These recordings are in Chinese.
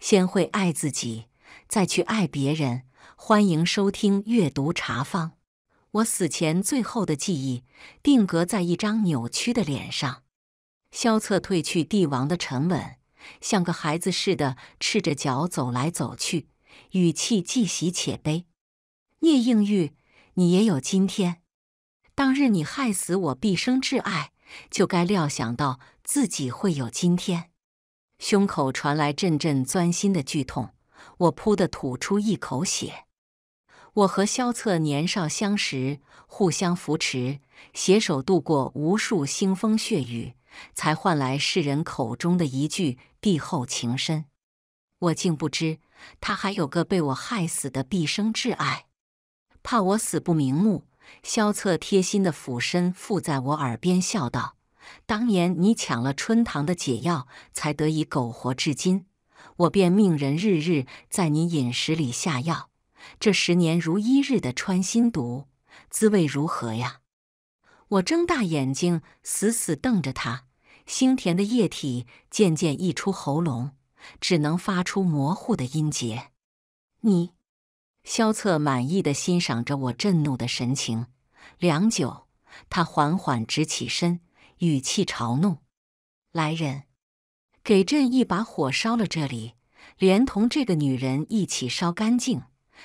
先会爱自己，再去爱别人。欢迎收听《阅读茶坊》。我死前最后的记忆，定格在一张扭曲的脸上。萧策褪去帝王的沉稳，像个孩子似的赤着脚走来走去，语气既喜且悲。聂应玉，你也有今天。当日你害死我毕生挚爱，就该料想到自己会有今天。胸口传来阵阵钻心的剧痛，我扑的吐出一口血。我和萧策年少相识，互相扶持，携手度过无数腥风血雨，才换来世人口中的一句“帝厚情深”。我竟不知他还有个被我害死的毕生挚爱，怕我死不瞑目，萧策贴心的俯身附在我耳边笑道。当年你抢了春堂的解药，才得以苟活至今。我便命人日日在你饮食里下药，这十年如一日的穿心毒，滋味如何呀？我睁大眼睛，死死瞪着他，腥甜的液体渐渐溢出喉咙，只能发出模糊的音节。你，萧策满意的欣赏着我震怒的神情，良久，他缓缓直起身。语气嘲弄：“来人，给朕一把火烧了这里，连同这个女人一起烧干净。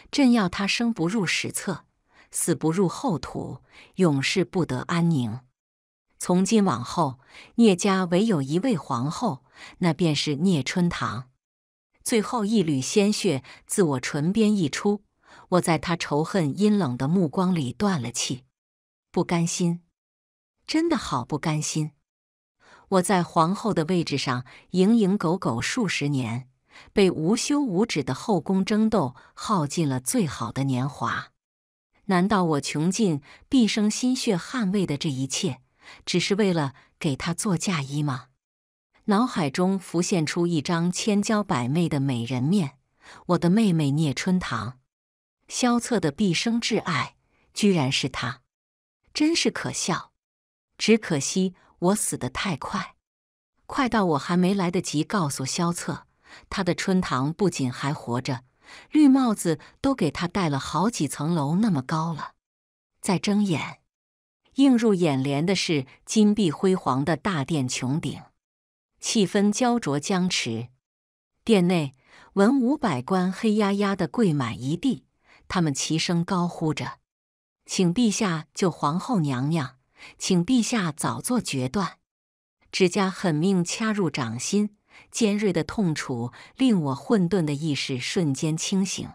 朕要她生不入史册，死不入后土，永世不得安宁。从今往后，聂家唯有一位皇后，那便是聂春堂。”最后一缕鲜血自我唇边溢出，我在他仇恨阴冷的目光里断了气，不甘心。真的好不甘心！我在皇后的位置上蝇营狗苟数十年，被无休无止的后宫争斗耗尽了最好的年华。难道我穷尽毕生心血捍卫的这一切，只是为了给她做嫁衣吗？脑海中浮现出一张千娇百媚的美人面，我的妹妹聂春堂，萧策的毕生挚爱，居然是她！真是可笑。只可惜我死的太快，快到我还没来得及告诉萧策，他的春堂不仅还活着，绿帽子都给他戴了好几层楼那么高了。再睁眼，映入眼帘的是金碧辉煌的大殿穹顶，气氛焦灼僵持。殿内文武百官黑压压的跪满一地，他们齐声高呼着：“请陛下救皇后娘娘！”请陛下早做决断。指甲狠命掐入掌心，尖锐的痛楚令我混沌的意识瞬间清醒。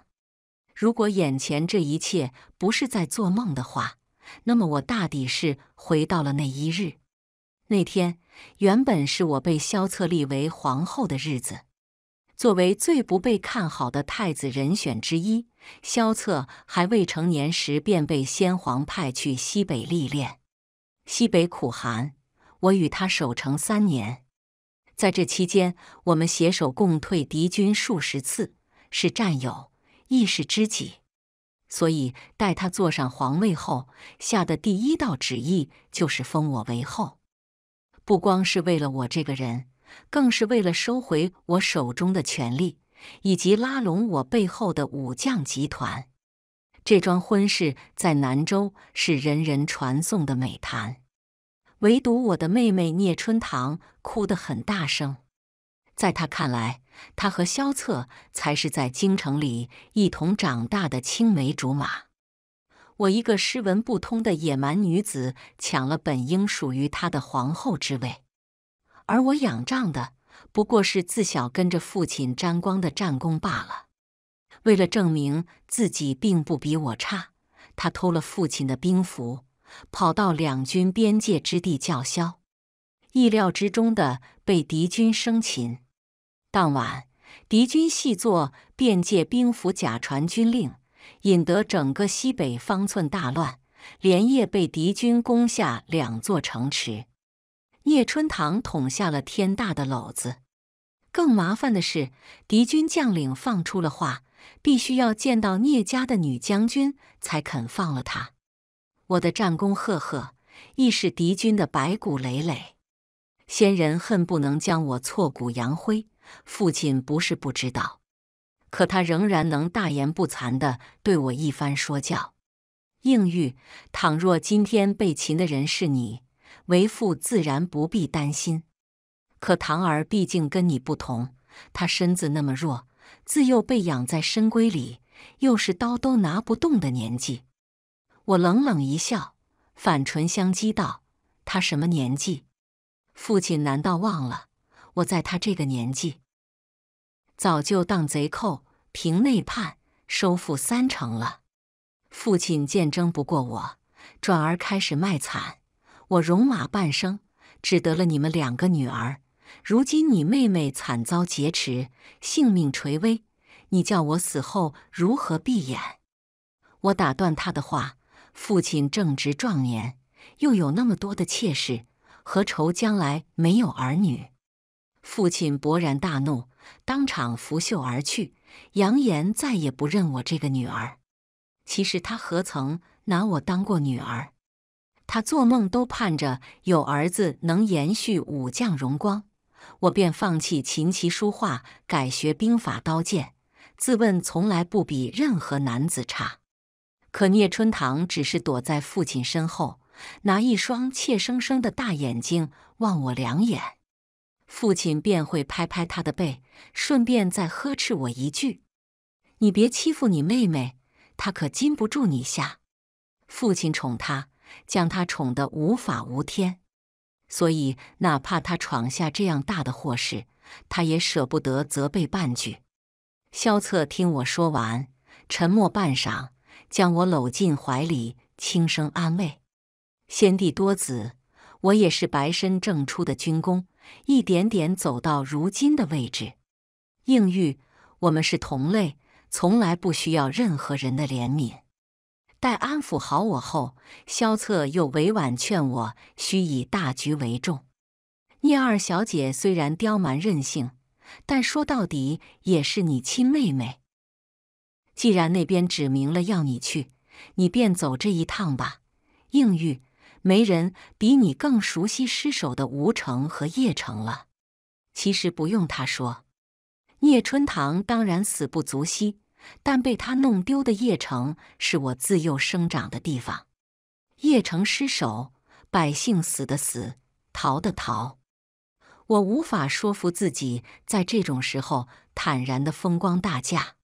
如果眼前这一切不是在做梦的话，那么我大抵是回到了那一日。那天原本是我被萧策立为皇后的日子。作为最不被看好的太子人选之一，萧策还未成年时便被先皇派去西北历练。西北苦寒，我与他守城三年，在这期间，我们携手共退敌军数十次，是战友，亦是知己。所以，待他坐上皇位后，下的第一道旨意就是封我为后。不光是为了我这个人，更是为了收回我手中的权力，以及拉拢我背后的武将集团。这桩婚事在南州是人人传颂的美谈。唯独我的妹妹聂春堂哭得很大声，在他看来，他和萧策才是在京城里一同长大的青梅竹马。我一个诗文不通的野蛮女子，抢了本应属于她的皇后之位，而我仰仗的不过是自小跟着父亲沾光的战功罢了。为了证明自己并不比我差，她偷了父亲的兵符。跑到两军边界之地叫嚣，意料之中的被敌军生擒。当晚，敌军细作便借兵符假传军令，引得整个西北方寸大乱，连夜被敌军攻下两座城池。聂春堂捅下了天大的篓子。更麻烦的是，敌军将领放出了话，必须要见到聂家的女将军才肯放了他。我的战功赫赫，亦是敌军的白骨累累。先人恨不能将我挫骨扬灰。父亲不是不知道，可他仍然能大言不惭的对我一番说教。应玉，倘若今天被擒的人是你，为父自然不必担心。可唐儿毕竟跟你不同，他身子那么弱，自幼被养在深闺里，又是刀都拿不动的年纪。我冷冷一笑，反唇相讥道：“他什么年纪？父亲难道忘了我在他这个年纪，早就当贼寇平内叛，收复三城了。父亲见争不过我，转而开始卖惨。我戎马半生，只得了你们两个女儿。如今你妹妹惨遭劫持，性命垂危，你叫我死后如何闭眼？”我打断他的话。父亲正值壮年，又有那么多的妾室，何愁将来没有儿女？父亲勃然大怒，当场拂袖而去，扬言再也不认我这个女儿。其实他何曾拿我当过女儿？他做梦都盼着有儿子能延续武将荣光。我便放弃琴棋书画，改学兵法刀剑，自问从来不比任何男子差。可聂春堂只是躲在父亲身后，拿一双怯生生的大眼睛望我两眼，父亲便会拍拍他的背，顺便再呵斥我一句：“你别欺负你妹妹，她可禁不住你吓。”父亲宠他，将他宠得无法无天，所以哪怕他闯下这样大的祸事，他也舍不得责备半句。萧策听我说完，沉默半晌。将我搂进怀里，轻声安慰：“先帝多子，我也是白身正出的军功，一点点走到如今的位置。应玉，我们是同类，从来不需要任何人的怜悯。”待安抚好我后，萧策又委婉劝我：“需以大局为重。聂二小姐虽然刁蛮任性，但说到底也是你亲妹妹。”既然那边指明了要你去，你便走这一趟吧。应玉，没人比你更熟悉失守的吴城和叶城了。其实不用他说，聂春堂当然死不足惜，但被他弄丢的叶城是我自幼生长的地方。叶城失守，百姓死的死，逃的逃，我无法说服自己在这种时候坦然的风光大嫁。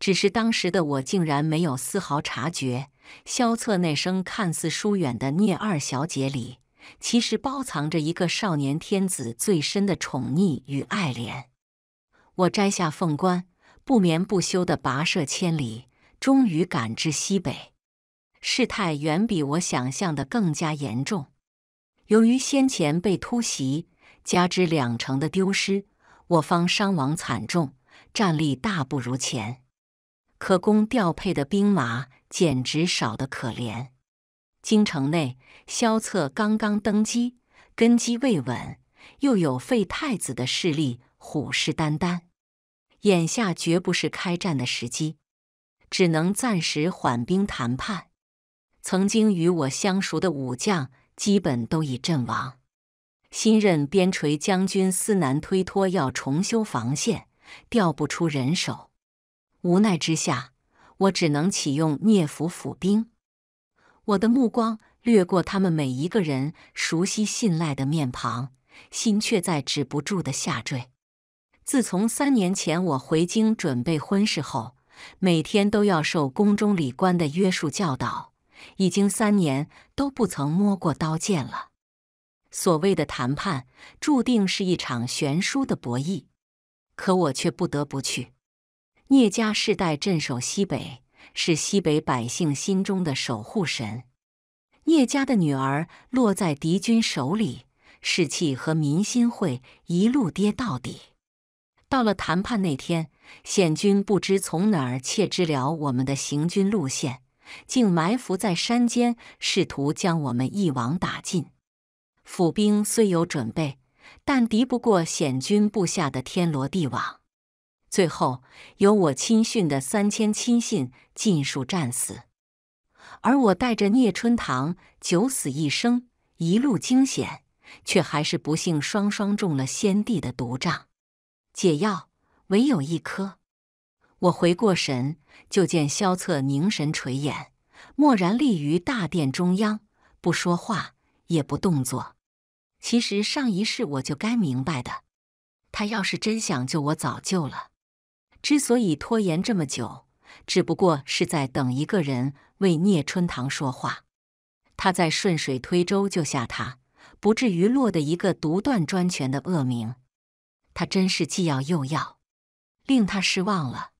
只是当时的我竟然没有丝毫察觉，萧策那声看似疏远的“聂二小姐”里，其实包藏着一个少年天子最深的宠溺与爱怜。我摘下凤冠，不眠不休地跋涉千里，终于赶至西北。事态远比我想象的更加严重。由于先前被突袭，加之两城的丢失，我方伤亡惨重，战力大不如前。可供调配的兵马简直少得可怜。京城内，萧策刚刚登基，根基未稳，又有废太子的势力虎视眈眈，眼下绝不是开战的时机，只能暂时缓兵谈判。曾经与我相熟的武将基本都已阵亡，新任边陲将军司南推脱要重修防线，调不出人手。无奈之下，我只能启用聂府府兵。我的目光掠过他们每一个人熟悉信赖的面庞，心却在止不住的下坠。自从三年前我回京准备婚事后，每天都要受宫中礼官的约束教导，已经三年都不曾摸过刀剑了。所谓的谈判，注定是一场悬殊的博弈，可我却不得不去。聂家世代镇守西北，是西北百姓心中的守护神。聂家的女儿落在敌军手里，士气和民心会一路跌到底。到了谈判那天，险军不知从哪儿窃知了我们的行军路线，竟埋伏在山间，试图将我们一网打尽。府兵虽有准备，但敌不过险军布下的天罗地网。最后，由我亲训的三千亲信尽数战死，而我带着聂春堂九死一生，一路惊险，却还是不幸双双中了先帝的毒瘴。解药唯有一颗。我回过神，就见萧策凝神垂眼，默然立于大殿中央，不说话，也不动作。其实上一世我就该明白的，他要是真想救我，早救了。之所以拖延这么久，只不过是在等一个人为聂春堂说话。他在顺水推舟救下他，不至于落得一个独断专权的恶名。他真是既要又要，令他失望了。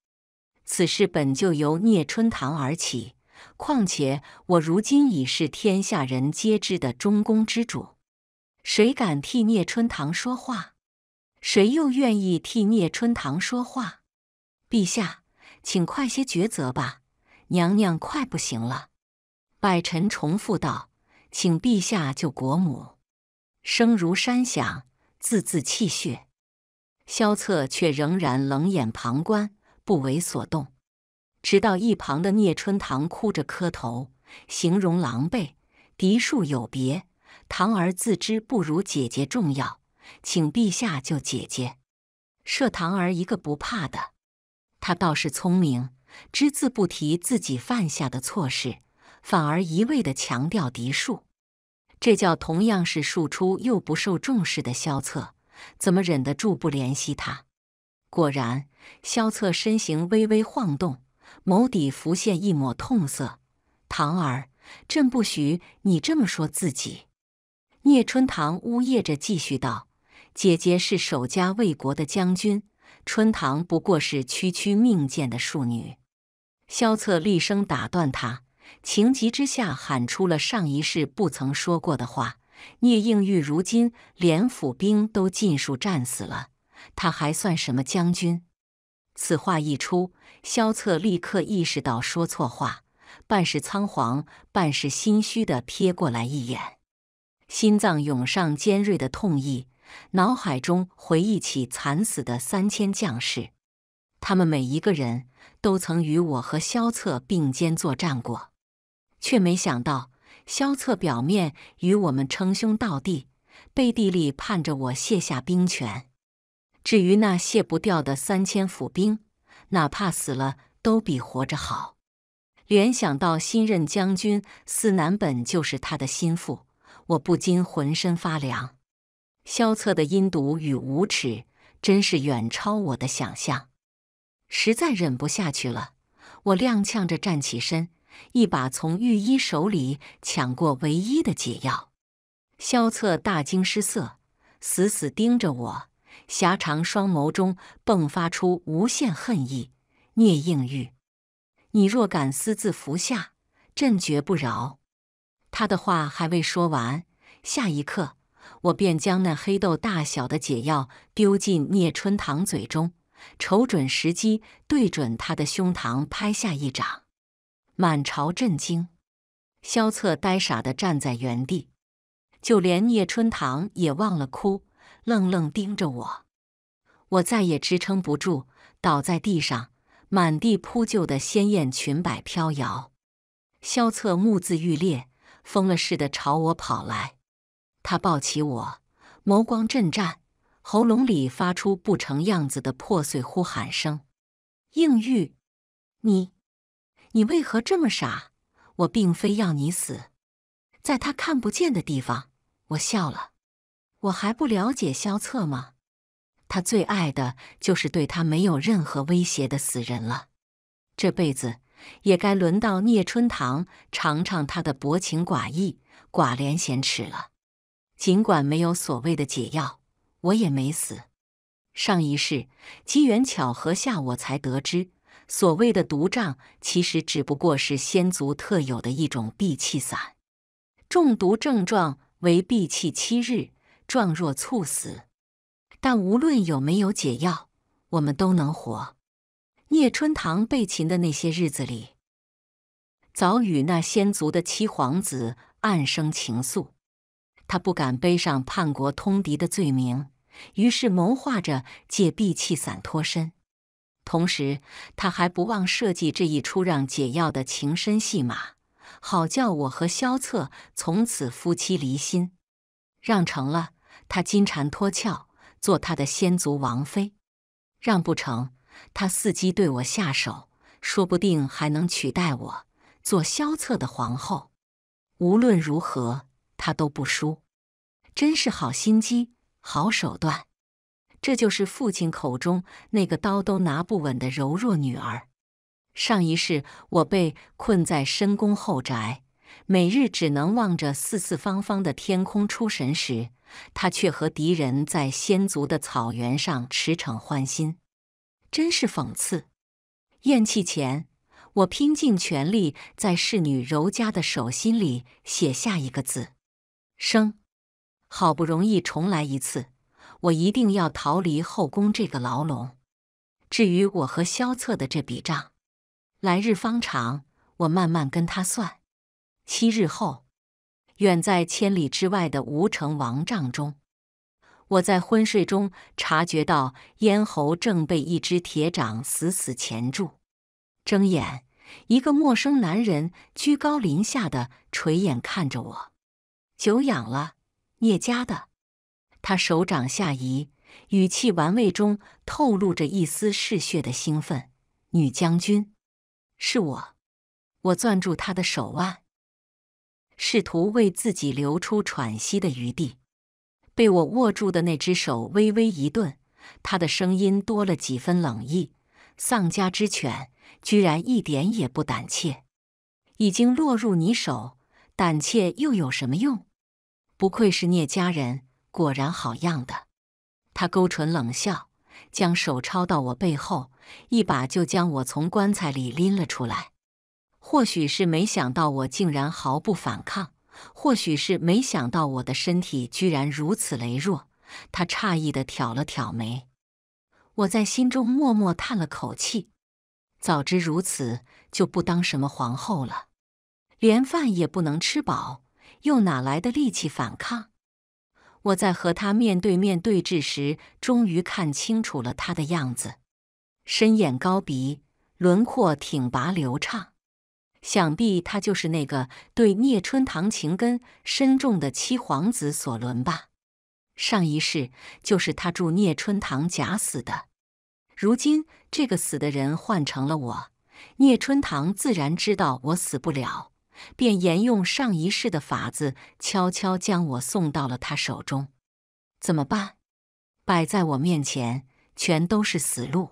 此事本就由聂春堂而起，况且我如今已是天下人皆知的中宫之主，谁敢替聂春堂说话？谁又愿意替聂春堂说话？陛下，请快些抉择吧！娘娘快不行了，百臣重复道：“请陛下救国母。”声如山响，字字泣血。萧策却仍然冷眼旁观，不为所动。直到一旁的聂春堂哭着磕头，形容狼狈，嫡庶有别，堂儿自知不如姐姐重要，请陛下救姐姐，赦堂儿一个不怕的。他倒是聪明，只字不提自己犯下的错事，反而一味的强调嫡庶。这叫同样是庶出又不受重视的萧策，怎么忍得住不怜惜他？果然，萧策身形微微晃动，眸底浮现一抹痛色。唐儿，朕不许你这么说自己。聂春堂呜咽着继续道：“姐姐是守家卫国的将军。”春棠不过是区区命贱的庶女，萧策厉声打断他，情急之下喊出了上一世不曾说过的话。聂应玉如今连府兵都尽数战死了，他还算什么将军？此话一出，萧策立刻意识到说错话，半是仓皇，半是心虚的瞥过来一眼，心脏涌上尖锐的痛意。脑海中回忆起惨死的三千将士，他们每一个人都曾与我和萧策并肩作战过，却没想到萧策表面与我们称兄道弟，背地里盼着我卸下兵权。至于那卸不掉的三千府兵，哪怕死了都比活着好。联想到新任将军司南本就是他的心腹，我不禁浑身发凉。萧策的阴毒与无耻，真是远超我的想象，实在忍不下去了。我踉跄着站起身，一把从御医手里抢过唯一的解药。萧策大惊失色，死死盯着我，狭长双眸中迸发出无限恨意：“聂应玉，你若敢私自服下，朕绝不饶！”他的话还未说完，下一刻。我便将那黑豆大小的解药丢进聂春堂嘴中，瞅准时机，对准他的胸膛拍下一掌。满朝震惊，萧策呆傻地站在原地，就连聂春堂也忘了哭，愣愣盯着我。我再也支撑不住，倒在地上，满地铺就的鲜艳裙摆飘摇。萧策目眦欲裂，疯了似的朝我跑来。他抱起我，眸光震颤，喉咙里发出不成样子的破碎呼喊声：“应玉，你，你为何这么傻？我并非要你死。”在他看不见的地方，我笑了。我还不了解萧策吗？他最爱的就是对他没有任何威胁的死人了。这辈子也该轮到聂春堂尝尝他的薄情寡义、寡廉鲜耻了。尽管没有所谓的解药，我也没死。上一世机缘巧合下，我才得知，所谓的毒瘴其实只不过是仙族特有的一种闭气散。中毒症状为闭气七日，状若猝死。但无论有没有解药，我们都能活。聂春堂被擒的那些日子里，早与那仙族的七皇子暗生情愫。他不敢背上叛国通敌的罪名，于是谋划着借避气伞脱身。同时，他还不忘设计这一出让解药的情深戏码，好叫我和萧策从此夫妻离心。让成了，他金蝉脱壳，做他的先族王妃；让不成，他伺机对我下手，说不定还能取代我做萧策的皇后。无论如何。他都不输，真是好心机，好手段。这就是父亲口中那个刀都拿不稳的柔弱女儿。上一世，我被困在深宫后宅，每日只能望着四四方方的天空出神时，她却和敌人在先族的草原上驰骋欢心，真是讽刺。咽气前，我拼尽全力在侍女柔嘉的手心里写下一个字。生，好不容易重来一次，我一定要逃离后宫这个牢笼。至于我和萧策的这笔账，来日方长，我慢慢跟他算。七日后，远在千里之外的吴城王帐中，我在昏睡中察觉到咽喉正被一只铁掌死死钳住。睁眼，一个陌生男人居高临下的垂眼看着我。久仰了，聂家的。他手掌下移，语气玩味中透露着一丝嗜血的兴奋。女将军，是我。我攥住他的手腕，试图为自己留出喘息的余地。被我握住的那只手微微一顿，他的声音多了几分冷意：“丧家之犬，居然一点也不胆怯。已经落入你手，胆怯又有什么用？”不愧是聂家人，果然好样的！他勾唇冷笑，将手抄到我背后，一把就将我从棺材里拎了出来。或许是没想到我竟然毫不反抗，或许是没想到我的身体居然如此羸弱，他诧异的挑了挑眉。我在心中默默叹了口气：早知如此，就不当什么皇后了，连饭也不能吃饱。又哪来的力气反抗？我在和他面对面对峙时，终于看清楚了他的样子：深眼高鼻，轮廓挺拔流畅。想必他就是那个对聂春堂情根深重的七皇子索伦吧？上一世就是他助聂春堂假死的。如今这个死的人换成了我，聂春堂自然知道我死不了。便沿用上一世的法子，悄悄将我送到了他手中。怎么办？摆在我面前全都是死路。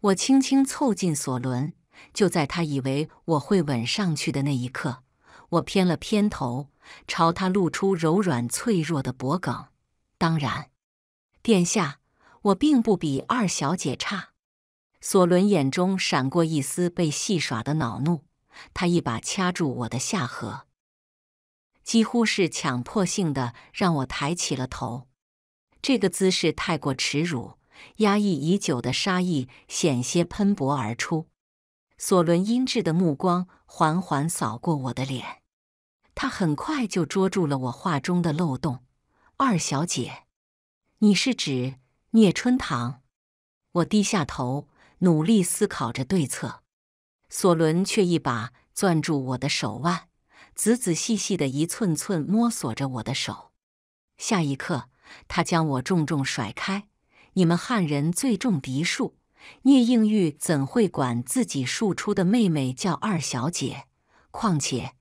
我轻轻凑近索伦，就在他以为我会吻上去的那一刻，我偏了偏头，朝他露出柔软脆弱的脖颈。当然，殿下，我并不比二小姐差。索伦眼中闪过一丝被戏耍的恼怒。他一把掐住我的下颌，几乎是强迫性的让我抬起了头。这个姿势太过耻辱，压抑已久的杀意险些喷薄而出。索伦阴鸷的目光缓缓扫过我的脸，他很快就捉住了我话中的漏洞：“二小姐，你是指聂春堂？”我低下头，努力思考着对策。索伦却一把攥住我的手腕，仔仔细细的一寸寸摸索着我的手。下一刻，他将我重重甩开。你们汉人最重嫡庶，聂应玉怎会管自己庶出的妹妹叫二小姐？况且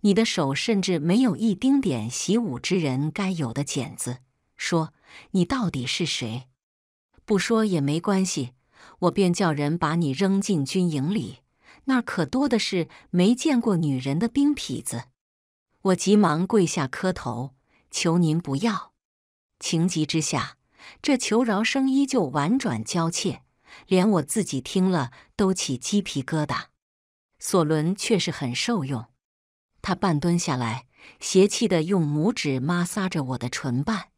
你的手甚至没有一丁点习武之人该有的茧子。说，你到底是谁？不说也没关系，我便叫人把你扔进军营里。那可多的是没见过女人的兵痞子，我急忙跪下磕头，求您不要。情急之下，这求饶声依旧婉转娇怯，连我自己听了都起鸡皮疙瘩。索伦却是很受用，他半蹲下来，邪气的用拇指摩挲着我的唇瓣。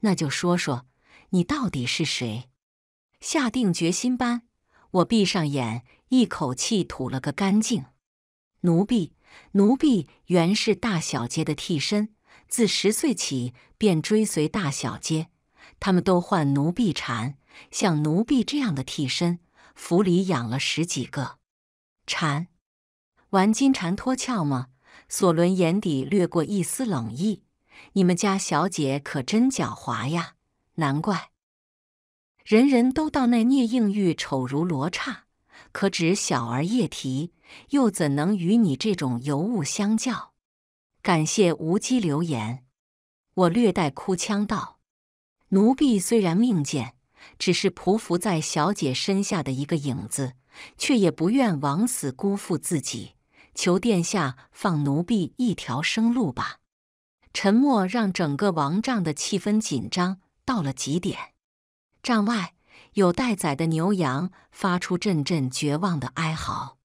那就说说，你到底是谁？下定决心般，我闭上眼。一口气吐了个干净。奴婢，奴婢原是大小姐的替身，自十岁起便追随大小姐。他们都唤奴婢蝉。像奴婢这样的替身，府里养了十几个。蝉，玩金蝉脱壳吗？索伦眼底掠过一丝冷意。你们家小姐可真狡猾呀，难怪人人都道那聂应玉丑如罗刹。可只小儿夜啼，又怎能与你这种尤物相较？感谢无稽留言，我略带哭腔道：“奴婢虽然命贱，只是匍匐在小姐身下的一个影子，却也不愿枉死，辜负自己。求殿下放奴婢一条生路吧。”沉默让整个王帐的气氛紧张到了极点。帐外。有待宰的牛羊发出阵阵绝望的哀嚎，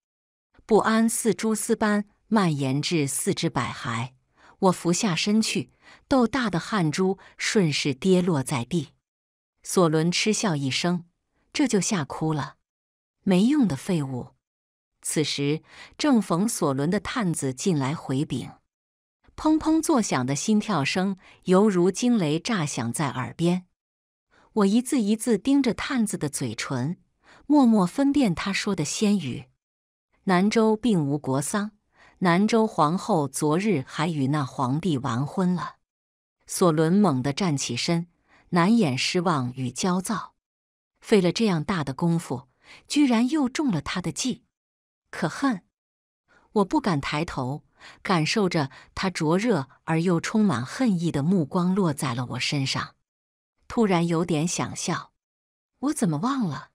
不安似蛛丝般蔓延至四肢百骸。我伏下身去，豆大的汗珠顺势跌落在地。索伦嗤笑一声：“这就吓哭了？没用的废物！”此时正逢索伦的探子进来回禀，砰砰作响的心跳声犹如惊雷炸响在耳边。我一字一字盯着探子的嘴唇，默默分辨他说的仙语。南州并无国丧，南州皇后昨日还与那皇帝完婚了。索伦猛地站起身，难掩失望与焦躁。费了这样大的功夫，居然又中了他的计，可恨！我不敢抬头，感受着他灼热而又充满恨意的目光落在了我身上。突然有点想笑，我怎么忘了？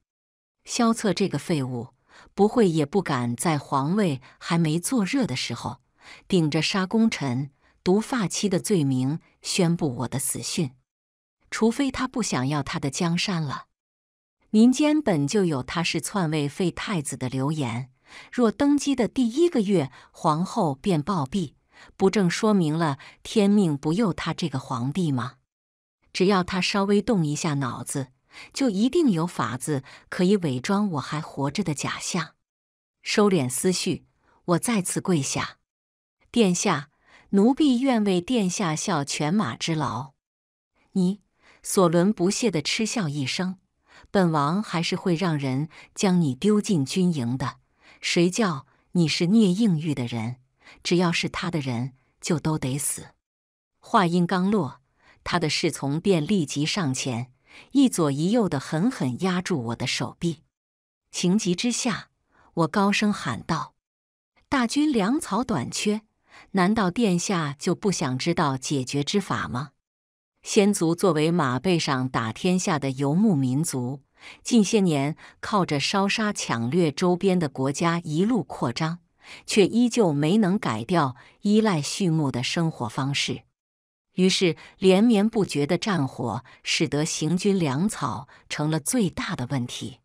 萧策这个废物，不会也不敢在皇位还没坐热的时候，顶着杀功臣、毒发妻的罪名宣布我的死讯？除非他不想要他的江山了。民间本就有他是篡位废太子的流言，若登基的第一个月皇后便暴毙，不正说明了天命不佑他这个皇帝吗？只要他稍微动一下脑子，就一定有法子可以伪装我还活着的假象。收敛思绪，我再次跪下：“殿下，奴婢愿为殿下效犬马之劳。”你，索伦不屑地嗤笑一声：“本王还是会让人将你丢进军营的。谁叫你是聂应玉的人？只要是他的人，就都得死。”话音刚落。他的侍从便立即上前，一左一右的狠狠压住我的手臂。情急之下，我高声喊道：“大军粮草短缺，难道殿下就不想知道解决之法吗？”先族作为马背上打天下的游牧民族，近些年靠着烧杀抢掠周边的国家一路扩张，却依旧没能改掉依赖畜牧的生活方式。于是，连绵不绝的战火使得行军粮草成了最大的问题。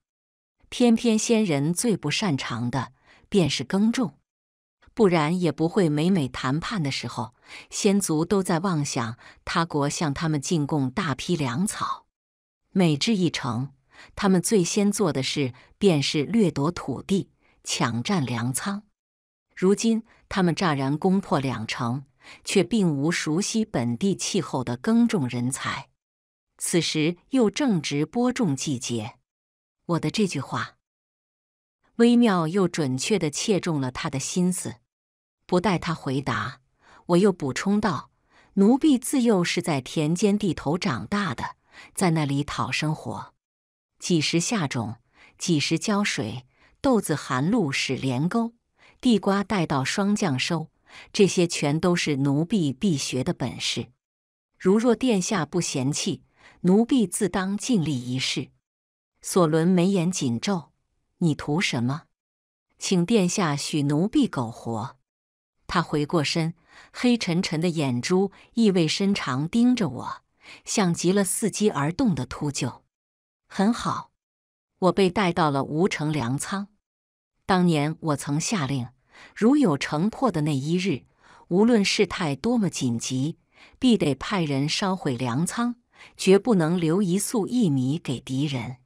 偏偏仙人最不擅长的便是耕种，不然也不会每每谈判的时候，仙族都在妄想他国向他们进贡大批粮草。每至一城，他们最先做的事便是掠夺土地、抢占粮仓。如今，他们乍然攻破两城。却并无熟悉本地气候的耕种人才。此时又正值播种季节，我的这句话微妙又准确地切中了他的心思。不待他回答，我又补充道：“奴婢自幼是在田间地头长大的，在那里讨生活。几时下种，几时浇水，豆子寒露始连沟，地瓜待到霜降收。”这些全都是奴婢必学的本事。如若殿下不嫌弃，奴婢自当尽力一试。索伦眉眼紧皱：“你图什么？”请殿下许奴婢苟活。他回过身，黑沉沉的眼珠意味深长盯着我，像极了伺机而动的秃鹫。很好，我被带到了吴城粮仓。当年我曾下令。如有城破的那一日，无论事态多么紧急，必得派人烧毁粮仓，绝不能留一粟一米给敌人。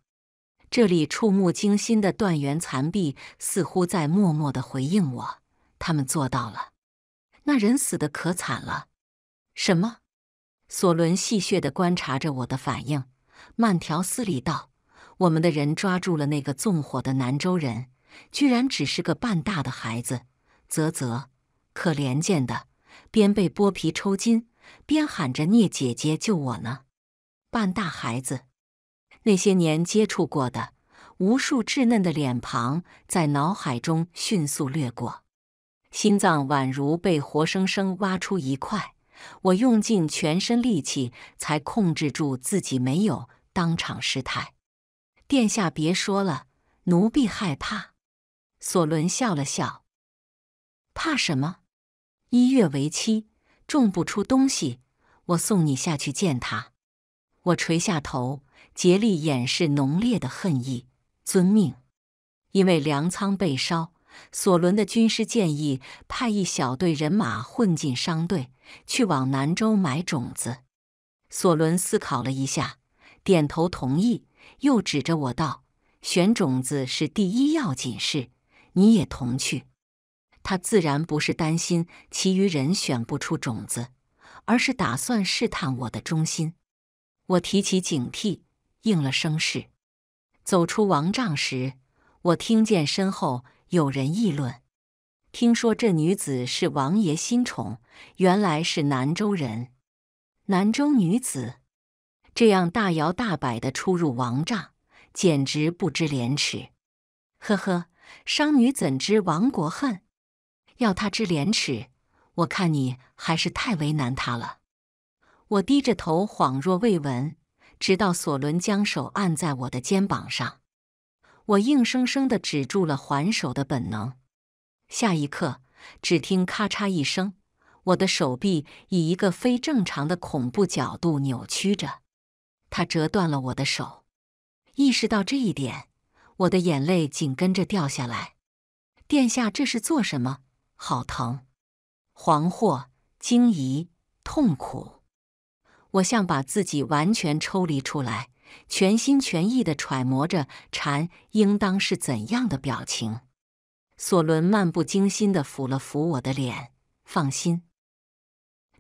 这里触目惊心的断垣残壁，似乎在默默地回应我。他们做到了。那人死的可惨了。什么？索伦戏谑地观察着我的反应，慢条斯理道：“我们的人抓住了那个纵火的南州人。”居然只是个半大的孩子，啧啧，可怜见的，边被剥皮抽筋，边喊着聂姐姐救我呢。半大孩子，那些年接触过的无数稚嫩的脸庞在脑海中迅速掠过，心脏宛如被活生生挖出一块，我用尽全身力气才控制住自己没有当场失态。殿下别说了，奴婢害怕。索伦笑了笑，怕什么？一月为期，种不出东西，我送你下去见他。我垂下头，竭力掩饰浓烈的恨意。遵命。因为粮仓被烧，索伦的军师建议派一小队人马混进商队，去往南州买种子。索伦思考了一下，点头同意，又指着我道：“选种子是第一要紧事。”你也同去。他自然不是担心其余人选不出种子，而是打算试探我的忠心。我提起警惕，应了声“是”。走出王帐时，我听见身后有人议论：“听说这女子是王爷新宠，原来是南州人。南州女子这样大摇大摆的出入王帐，简直不知廉耻。”呵呵。商女怎知亡国恨？要他知廉耻，我看你还是太为难他了。我低着头，恍若未闻，直到索伦将手按在我的肩膀上，我硬生生的止住了还手的本能。下一刻，只听咔嚓一声，我的手臂以一个非正常的恐怖角度扭曲着，他折断了我的手。意识到这一点。我的眼泪紧跟着掉下来。殿下，这是做什么？好疼！惶惑、惊疑、痛苦。我像把自己完全抽离出来，全心全意的揣摩着蝉应当是怎样的表情。索伦漫不经心的抚了抚我的脸，放心，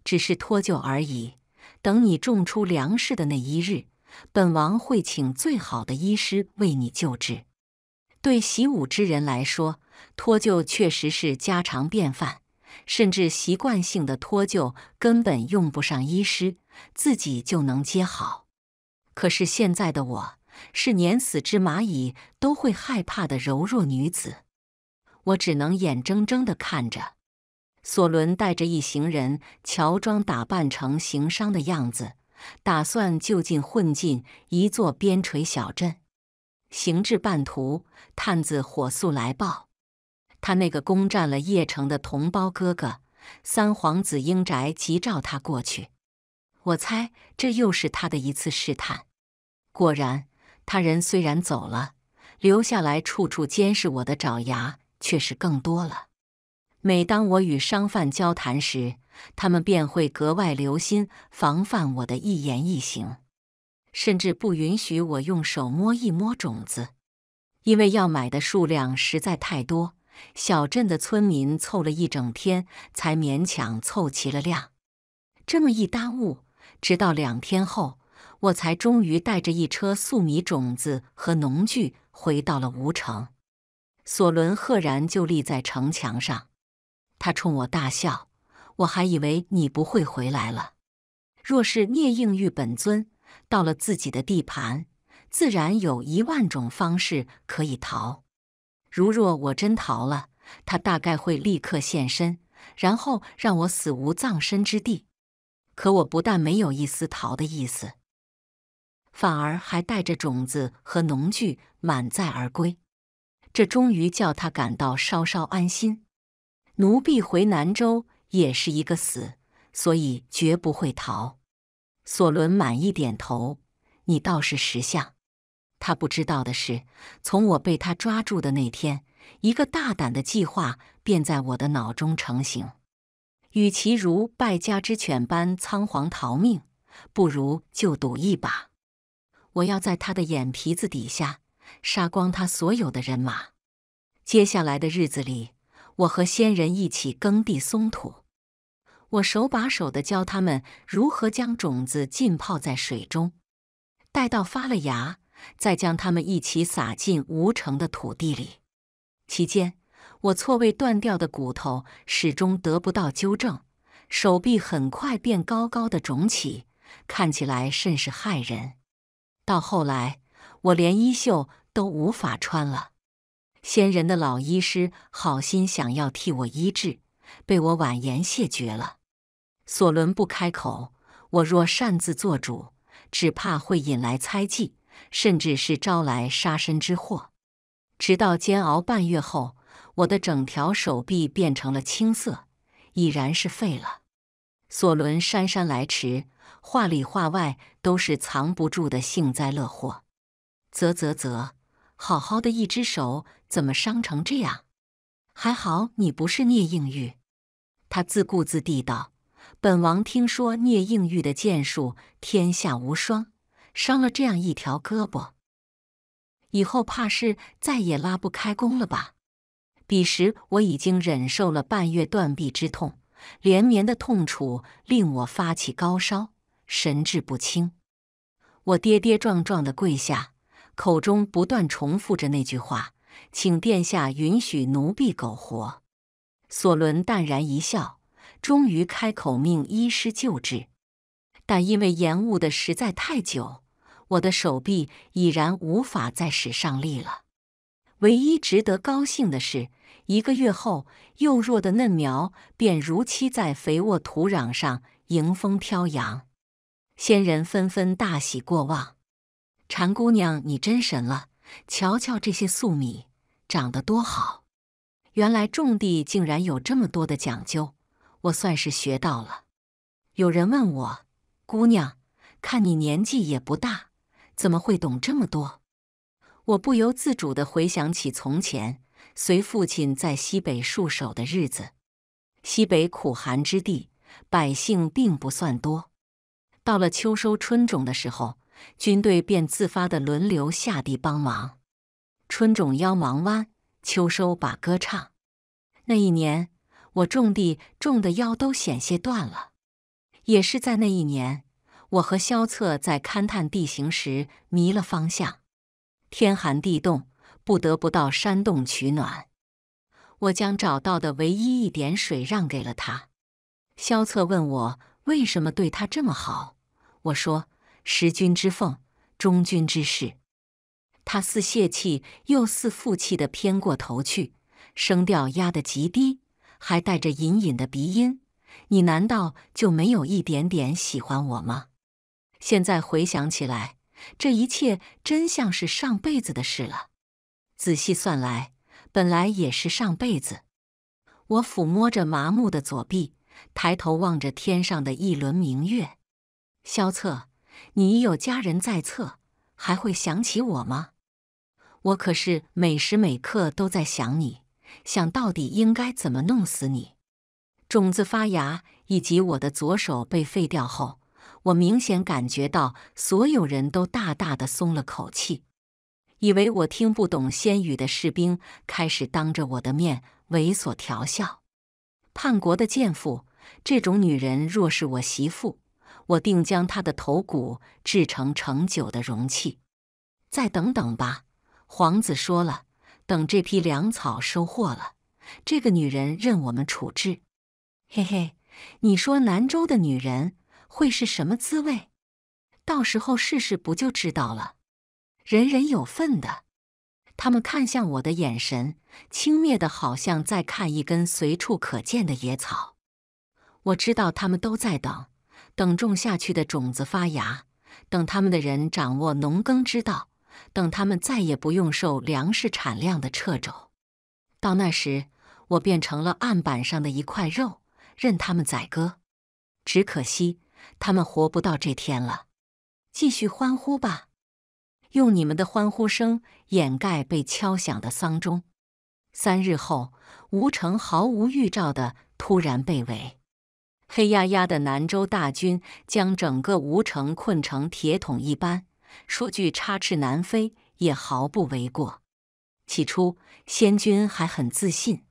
只是脱臼而已。等你种出粮食的那一日，本王会请最好的医师为你救治。对习武之人来说，脱臼确实是家常便饭，甚至习惯性的脱臼根本用不上医师，自己就能接好。可是现在的我，是碾死只蚂蚁都会害怕的柔弱女子，我只能眼睁睁的看着索伦带着一行人乔装打扮成行商的样子，打算就近混进一座边陲小镇。行至半途，探子火速来报，他那个攻占了邺城的同胞哥哥，三皇子英宅急召他过去。我猜这又是他的一次试探。果然，他人虽然走了，留下来处处监视我的爪牙却是更多了。每当我与商贩交谈时，他们便会格外留心防范我的一言一行。甚至不允许我用手摸一摸种子，因为要买的数量实在太多。小镇的村民凑了一整天，才勉强凑齐了量。这么一耽误，直到两天后，我才终于带着一车粟米种子和农具回到了吴城。索伦赫然就立在城墙上，他冲我大笑：“我还以为你不会回来了。若是聂应玉本尊。”到了自己的地盘，自然有一万种方式可以逃。如若我真逃了，他大概会立刻现身，然后让我死无葬身之地。可我不但没有一丝逃的意思，反而还带着种子和农具满载而归。这终于叫他感到稍稍安心。奴婢回南州也是一个死，所以绝不会逃。索伦满意点头，你倒是识相。他不知道的是，从我被他抓住的那天，一个大胆的计划便在我的脑中成型。与其如败家之犬般仓皇逃命，不如就赌一把。我要在他的眼皮子底下杀光他所有的人马。接下来的日子里，我和仙人一起耕地松土。我手把手的教他们如何将种子浸泡在水中，待到发了芽，再将它们一起撒进无城的土地里。期间，我错位断掉的骨头始终得不到纠正，手臂很快便高高的肿起，看起来甚是骇人。到后来，我连衣袖都无法穿了。仙人的老医师好心想要替我医治，被我婉言谢绝了。索伦不开口，我若擅自做主，只怕会引来猜忌，甚至是招来杀身之祸。直到煎熬半月后，我的整条手臂变成了青色，已然是废了。索伦姗姗来迟，话里话外都是藏不住的幸灾乐祸。啧啧啧，好好的一只手怎么伤成这样？还好你不是聂应玉，他自顾自地道。本王听说聂应玉的剑术天下无双，伤了这样一条胳膊，以后怕是再也拉不开弓了吧？彼时我已经忍受了半月断臂之痛，连绵的痛楚令我发起高烧，神志不清。我跌跌撞撞的跪下，口中不断重复着那句话：“请殿下允许奴婢苟活。”索伦淡然一笑。终于开口命医师救治，但因为延误的实在太久，我的手臂已然无法再使上力了。唯一值得高兴的是，一个月后幼弱的嫩苗便如期在肥沃土壤上迎风飘扬，仙人纷纷大喜过望。蝉姑娘，你真神了！瞧瞧这些粟米长得多好，原来种地竟然有这么多的讲究。我算是学到了。有人问我：“姑娘，看你年纪也不大，怎么会懂这么多？”我不由自主的回想起从前随父亲在西北戍守的日子。西北苦寒之地，百姓并不算多。到了秋收春种的时候，军队便自发的轮流下地帮忙。春种腰忙弯，秋收把歌唱。那一年。我种地种的腰都险些断了，也是在那一年，我和萧策在勘探地形时迷了方向，天寒地冻，不得不到山洞取暖。我将找到的唯一一点水让给了他。萧策问我为什么对他这么好，我说：“识君之奉，忠君之事。”他似泄气又似负气的偏过头去，声调压得极低。还带着隐隐的鼻音，你难道就没有一点点喜欢我吗？现在回想起来，这一切真像是上辈子的事了。仔细算来，本来也是上辈子。我抚摸着麻木的左臂，抬头望着天上的一轮明月。萧策，你已有家人在侧，还会想起我吗？我可是每时每刻都在想你。想到底应该怎么弄死你？种子发芽，以及我的左手被废掉后，我明显感觉到所有人都大大的松了口气。以为我听不懂仙语的士兵开始当着我的面猥琐调笑。叛国的贱妇，这种女人若是我媳妇，我定将她的头骨制成盛酒的容器。再等等吧，皇子说了。等这批粮草收获了，这个女人任我们处置。嘿嘿，你说南州的女人会是什么滋味？到时候试试不就知道了？人人有份的。他们看向我的眼神轻蔑的，好像在看一根随处可见的野草。我知道他们都在等，等种下去的种子发芽，等他们的人掌握农耕之道。等他们再也不用受粮食产量的掣肘，到那时，我变成了案板上的一块肉，任他们宰割。只可惜，他们活不到这天了。继续欢呼吧，用你们的欢呼声掩盖被敲响的丧钟。三日后，吴城毫无预兆的突然被围，黑压压的南州大军将整个吴城困成铁桶一般。说句插翅难飞也毫不为过。起初仙君还很自信，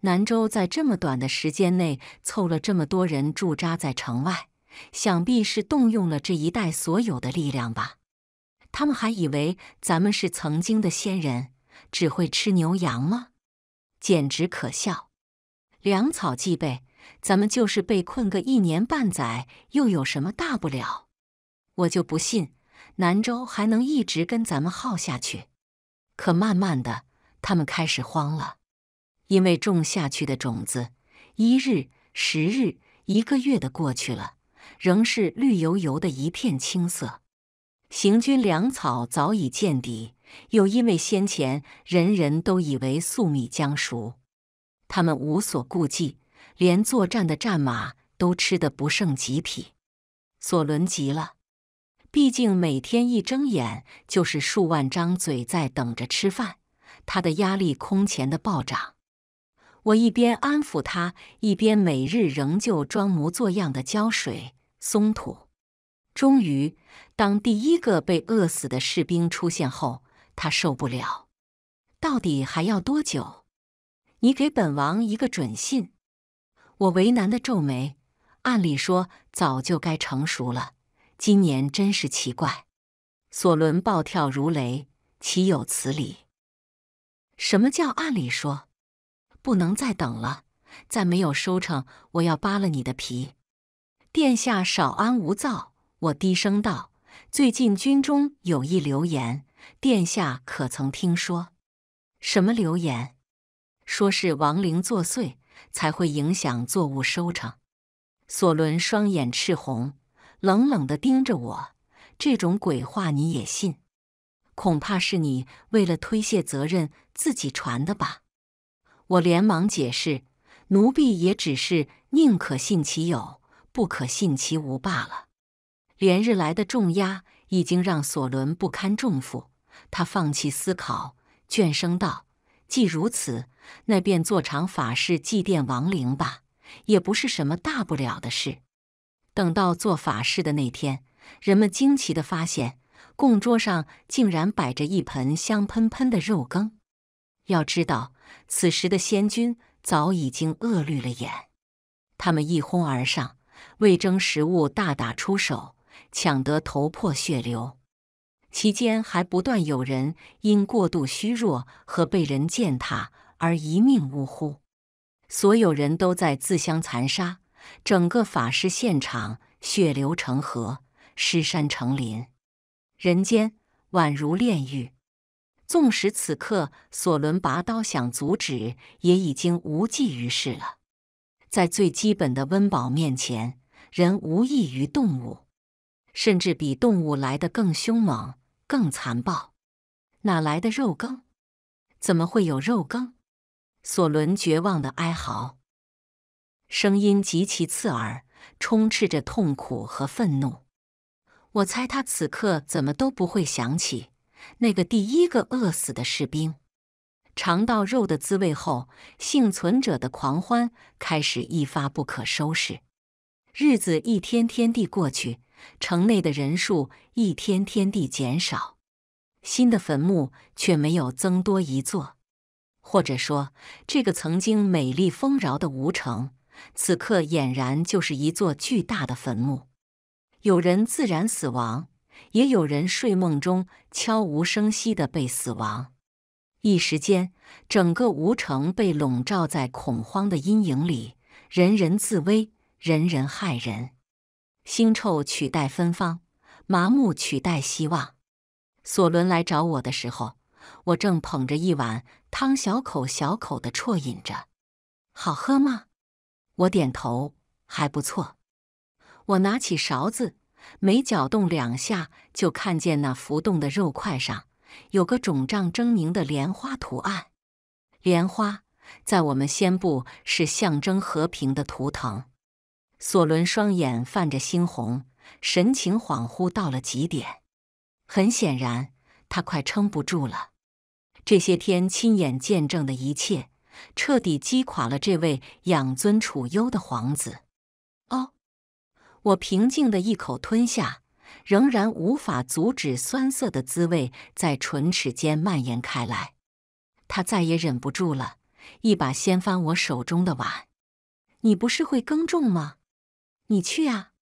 南州在这么短的时间内凑了这么多人驻扎在城外，想必是动用了这一带所有的力量吧？他们还以为咱们是曾经的仙人，只会吃牛羊吗？简直可笑！粮草既备，咱们就是被困个一年半载，又有什么大不了？我就不信！南州还能一直跟咱们耗下去，可慢慢的，他们开始慌了，因为种下去的种子，一日、十日、一个月的过去了，仍是绿油油的一片青色。行军粮草早已见底，又因为先前人人都以为粟米将熟，他们无所顾忌，连作战的战马都吃得不剩几匹。索伦急了。毕竟每天一睁眼就是数万张嘴在等着吃饭，他的压力空前的暴涨。我一边安抚他，一边每日仍旧装模作样的浇水松土。终于，当第一个被饿死的士兵出现后，他受不了。到底还要多久？你给本王一个准信。我为难的皱眉。按理说早就该成熟了。今年真是奇怪，索伦暴跳如雷，岂有此理！什么叫按理说，不能再等了，再没有收成，我要扒了你的皮！殿下少安无躁，我低声道。最近军中有一流言，殿下可曾听说？什么流言？说是亡灵作祟，才会影响作物收成。索伦双眼赤红。冷冷的盯着我，这种鬼话你也信？恐怕是你为了推卸责任自己传的吧。我连忙解释：“奴婢也只是宁可信其有，不可信其无罢了。”连日来的重压已经让索伦不堪重负，他放弃思考，倦声道：“既如此，那便做场法事祭奠亡灵吧，也不是什么大不了的事。”等到做法事的那天，人们惊奇的发现，供桌上竟然摆着一盆香喷喷的肉羹。要知道，此时的仙君早已经饿绿了眼，他们一哄而上，为争食物大打出手，抢得头破血流。期间还不断有人因过度虚弱和被人践踏而一命呜呼，所有人都在自相残杀。整个法师现场血流成河，尸山成林，人间宛如炼狱。纵使此刻索伦拔刀想阻止，也已经无济于事了。在最基本的温饱面前，人无异于动物，甚至比动物来的更凶猛、更残暴。哪来的肉羹？怎么会有肉羹？索伦绝望的哀嚎。声音极其刺耳，充斥着痛苦和愤怒。我猜他此刻怎么都不会想起那个第一个饿死的士兵。尝到肉的滋味后，幸存者的狂欢开始一发不可收拾。日子一天天地过去，城内的人数一天天地减少，新的坟墓却没有增多一座，或者说，这个曾经美丽丰饶的吴城。此刻俨然就是一座巨大的坟墓，有人自然死亡，也有人睡梦中悄无声息的被死亡。一时间，整个吴城被笼罩在恐慌的阴影里，人人自危，人人害人，腥臭取代芬芳，麻木取代希望。索伦来找我的时候，我正捧着一碗汤，小口小口的啜饮着，好喝吗？我点头，还不错。我拿起勺子，没搅动两下，就看见那浮动的肉块上有个肿胀狰狞的莲花图案。莲花在我们先部是象征和平的图腾。索伦双眼泛着猩红，神情恍惚到了极点。很显然，他快撑不住了。这些天亲眼见证的一切。彻底击垮了这位养尊处优的皇子。哦，我平静的一口吞下，仍然无法阻止酸涩的滋味在唇齿间蔓延开来。他再也忍不住了，一把掀翻我手中的碗。你不是会耕种吗？你去啊，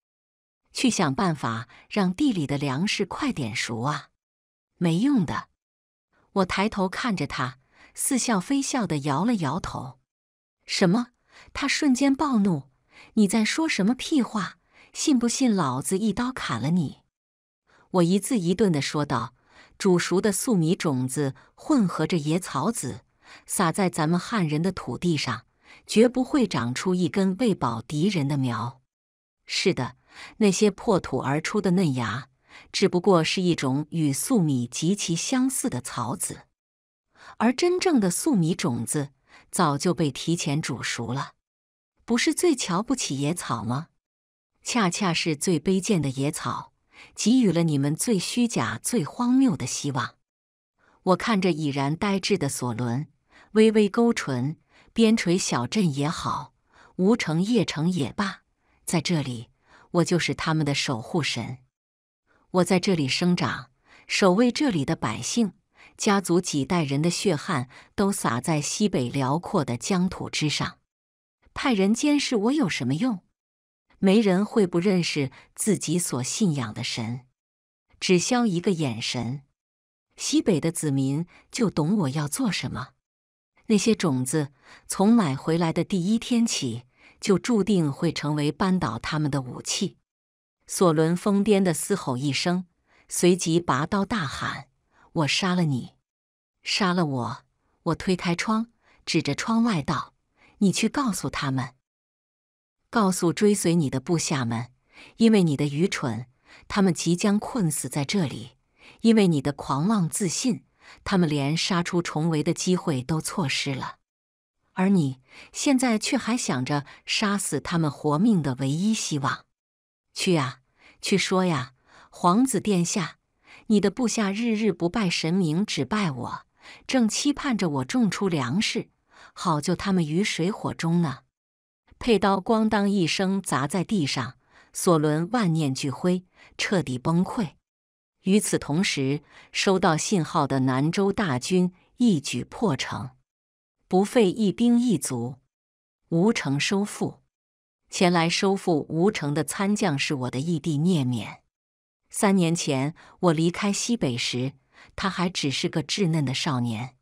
去想办法让地里的粮食快点熟啊！没用的。我抬头看着他。似笑非笑的摇了摇头。什么？他瞬间暴怒：“你在说什么屁话？信不信老子一刀砍了你？”我一字一顿的说道：“煮熟的粟米种子混合着野草籽，撒在咱们汉人的土地上，绝不会长出一根喂饱敌人的苗。是的，那些破土而出的嫩芽，只不过是一种与粟米极其相似的草籽。”而真正的粟米种子早就被提前煮熟了，不是最瞧不起野草吗？恰恰是最卑贱的野草，给予了你们最虚假、最荒谬的希望。我看着已然呆滞的索伦，微微勾唇。边陲小镇也好，无城夜城也罢，在这里，我就是他们的守护神。我在这里生长，守卫这里的百姓。家族几代人的血汗都洒在西北辽阔的疆土之上，派人监视我有什么用？没人会不认识自己所信仰的神，只消一个眼神，西北的子民就懂我要做什么。那些种子从买回来的第一天起，就注定会成为扳倒他们的武器。索伦疯癫的嘶吼一声，随即拔刀大喊。我杀了你，杀了我！我推开窗，指着窗外道：“你去告诉他们，告诉追随你的部下们，因为你的愚蠢，他们即将困死在这里；因为你的狂妄自信，他们连杀出重围的机会都错失了。而你现在却还想着杀死他们活命的唯一希望，去呀，去说呀，皇子殿下！”你的部下日日不拜神明，只拜我，正期盼着我种出粮食，好救他们于水火中呢。佩刀咣当一声砸在地上，索伦万念俱灰，彻底崩溃。与此同时，收到信号的南州大军一举破城，不费一兵一卒，吴城收复。前来收复吴城的参将是我的义弟聂勉。三年前我离开西北时，他还只是个稚嫩的少年。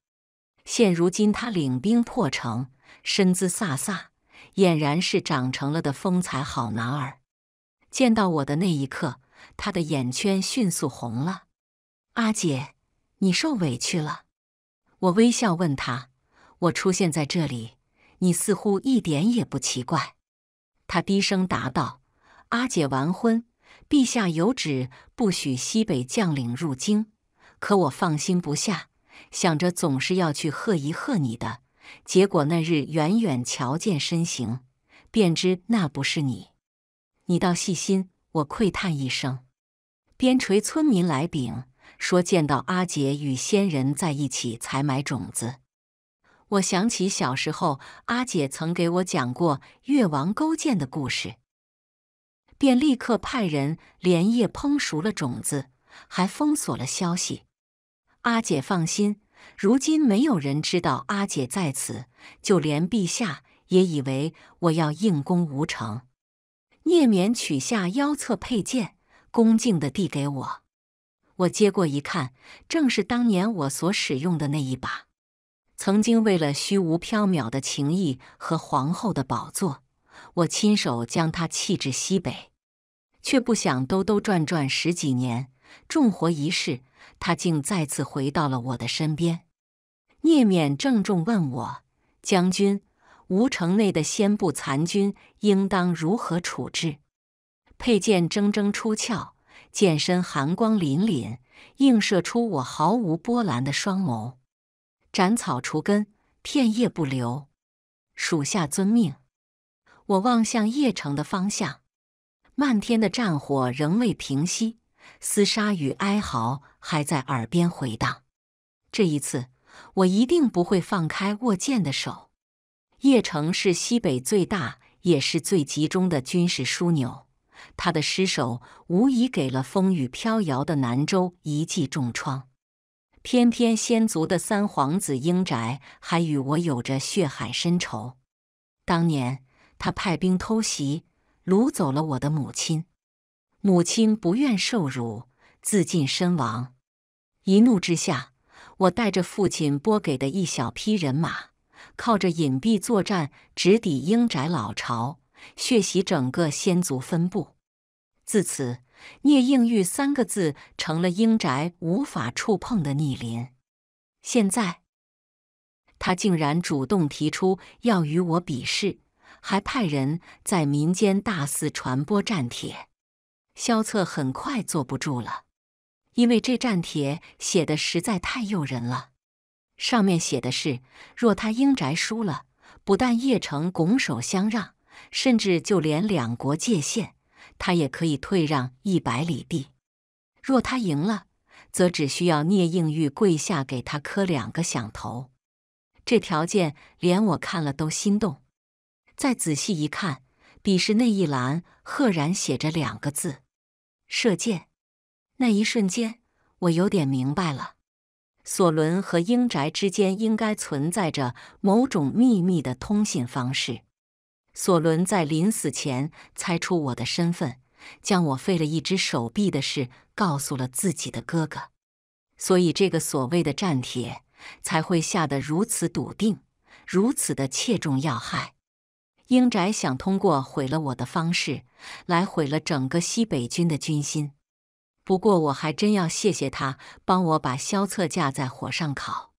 现如今他领兵破城，身姿飒飒，俨然是长成了的风采好男儿。见到我的那一刻，他的眼圈迅速红了。阿姐，你受委屈了。我微笑问他：“我出现在这里，你似乎一点也不奇怪。”他低声答道：“阿姐完婚。”陛下有旨，不许西北将领入京。可我放心不下，想着总是要去贺一贺你的。结果那日远远瞧见身形，便知那不是你。你倒细心，我喟叹一声。边陲村民来禀，说见到阿姐与仙人在一起采买种子。我想起小时候阿姐曾给我讲过越王勾践的故事。便立刻派人连夜烹熟了种子，还封锁了消息。阿姐放心，如今没有人知道阿姐在此，就连陛下也以为我要硬攻无成。聂勉取下腰侧佩剑，恭敬地递给我。我接过一看，正是当年我所使用的那一把。曾经为了虚无缥缈的情谊和皇后的宝座，我亲手将它弃至西北。却不想兜兜转转十几年，重活一世，他竟再次回到了我的身边。聂勉郑重问我：“将军，吴城内的先部残军应当如何处置？”佩剑铮铮出鞘，剑身寒光凛凛，映射出我毫无波澜的双眸。斩草除根，片叶不留。属下遵命。我望向邺城的方向。漫天的战火仍未平息，厮杀与哀嚎还在耳边回荡。这一次，我一定不会放开握剑的手。邺城是西北最大也是最集中的军事枢纽，他的失守无疑给了风雨飘摇的南州一记重创。偏偏先族的三皇子英宅还与我有着血海深仇，当年他派兵偷袭。掳走了我的母亲，母亲不愿受辱，自尽身亡。一怒之下，我带着父亲拨给的一小批人马，靠着隐蔽作战，直抵英宅老巢，血洗整个先族分部。自此，“聂应玉”三个字成了英宅无法触碰的逆鳞。现在，他竟然主动提出要与我比试。还派人在民间大肆传播战帖，萧策很快坐不住了，因为这战帖写的实在太诱人了。上面写的是：若他英宅输了，不但邺城拱手相让，甚至就连两国界限，他也可以退让一百里地；若他赢了，则只需要聂应玉跪下给他磕两个响头。这条件，连我看了都心动。再仔细一看，笔时那一栏赫然写着两个字：射箭。那一瞬间，我有点明白了。索伦和英宅之间应该存在着某种秘密的通信方式。索伦在临死前猜出我的身份，将我废了一只手臂的事告诉了自己的哥哥，所以这个所谓的战帖才会下得如此笃定，如此的切中要害。英宅想通过毁了我的方式，来毁了整个西北军的军心。不过我还真要谢谢他，帮我把萧策架在火上烤。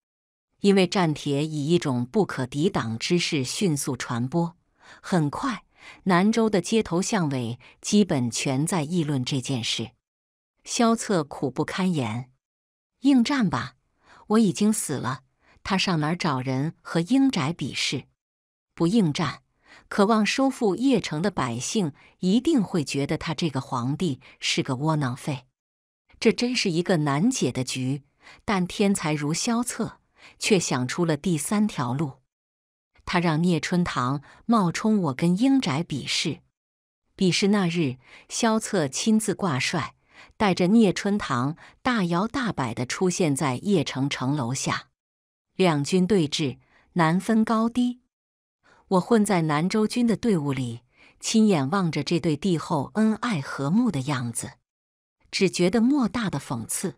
因为战帖以一种不可抵挡之势迅速传播，很快，南州的街头巷尾基本全在议论这件事。萧策苦不堪言，应战吧，我已经死了，他上哪儿找人和英宅比试？不应战。渴望收复邺城的百姓一定会觉得他这个皇帝是个窝囊废，这真是一个难解的局。但天才如萧策，却想出了第三条路。他让聂春堂冒充我跟英宅比试。比试那日，萧策亲自挂帅，带着聂春堂大摇大摆的出现在邺城城楼下，两军对峙，难分高低。我混在南州军的队伍里，亲眼望着这对帝后恩爱和睦的样子，只觉得莫大的讽刺。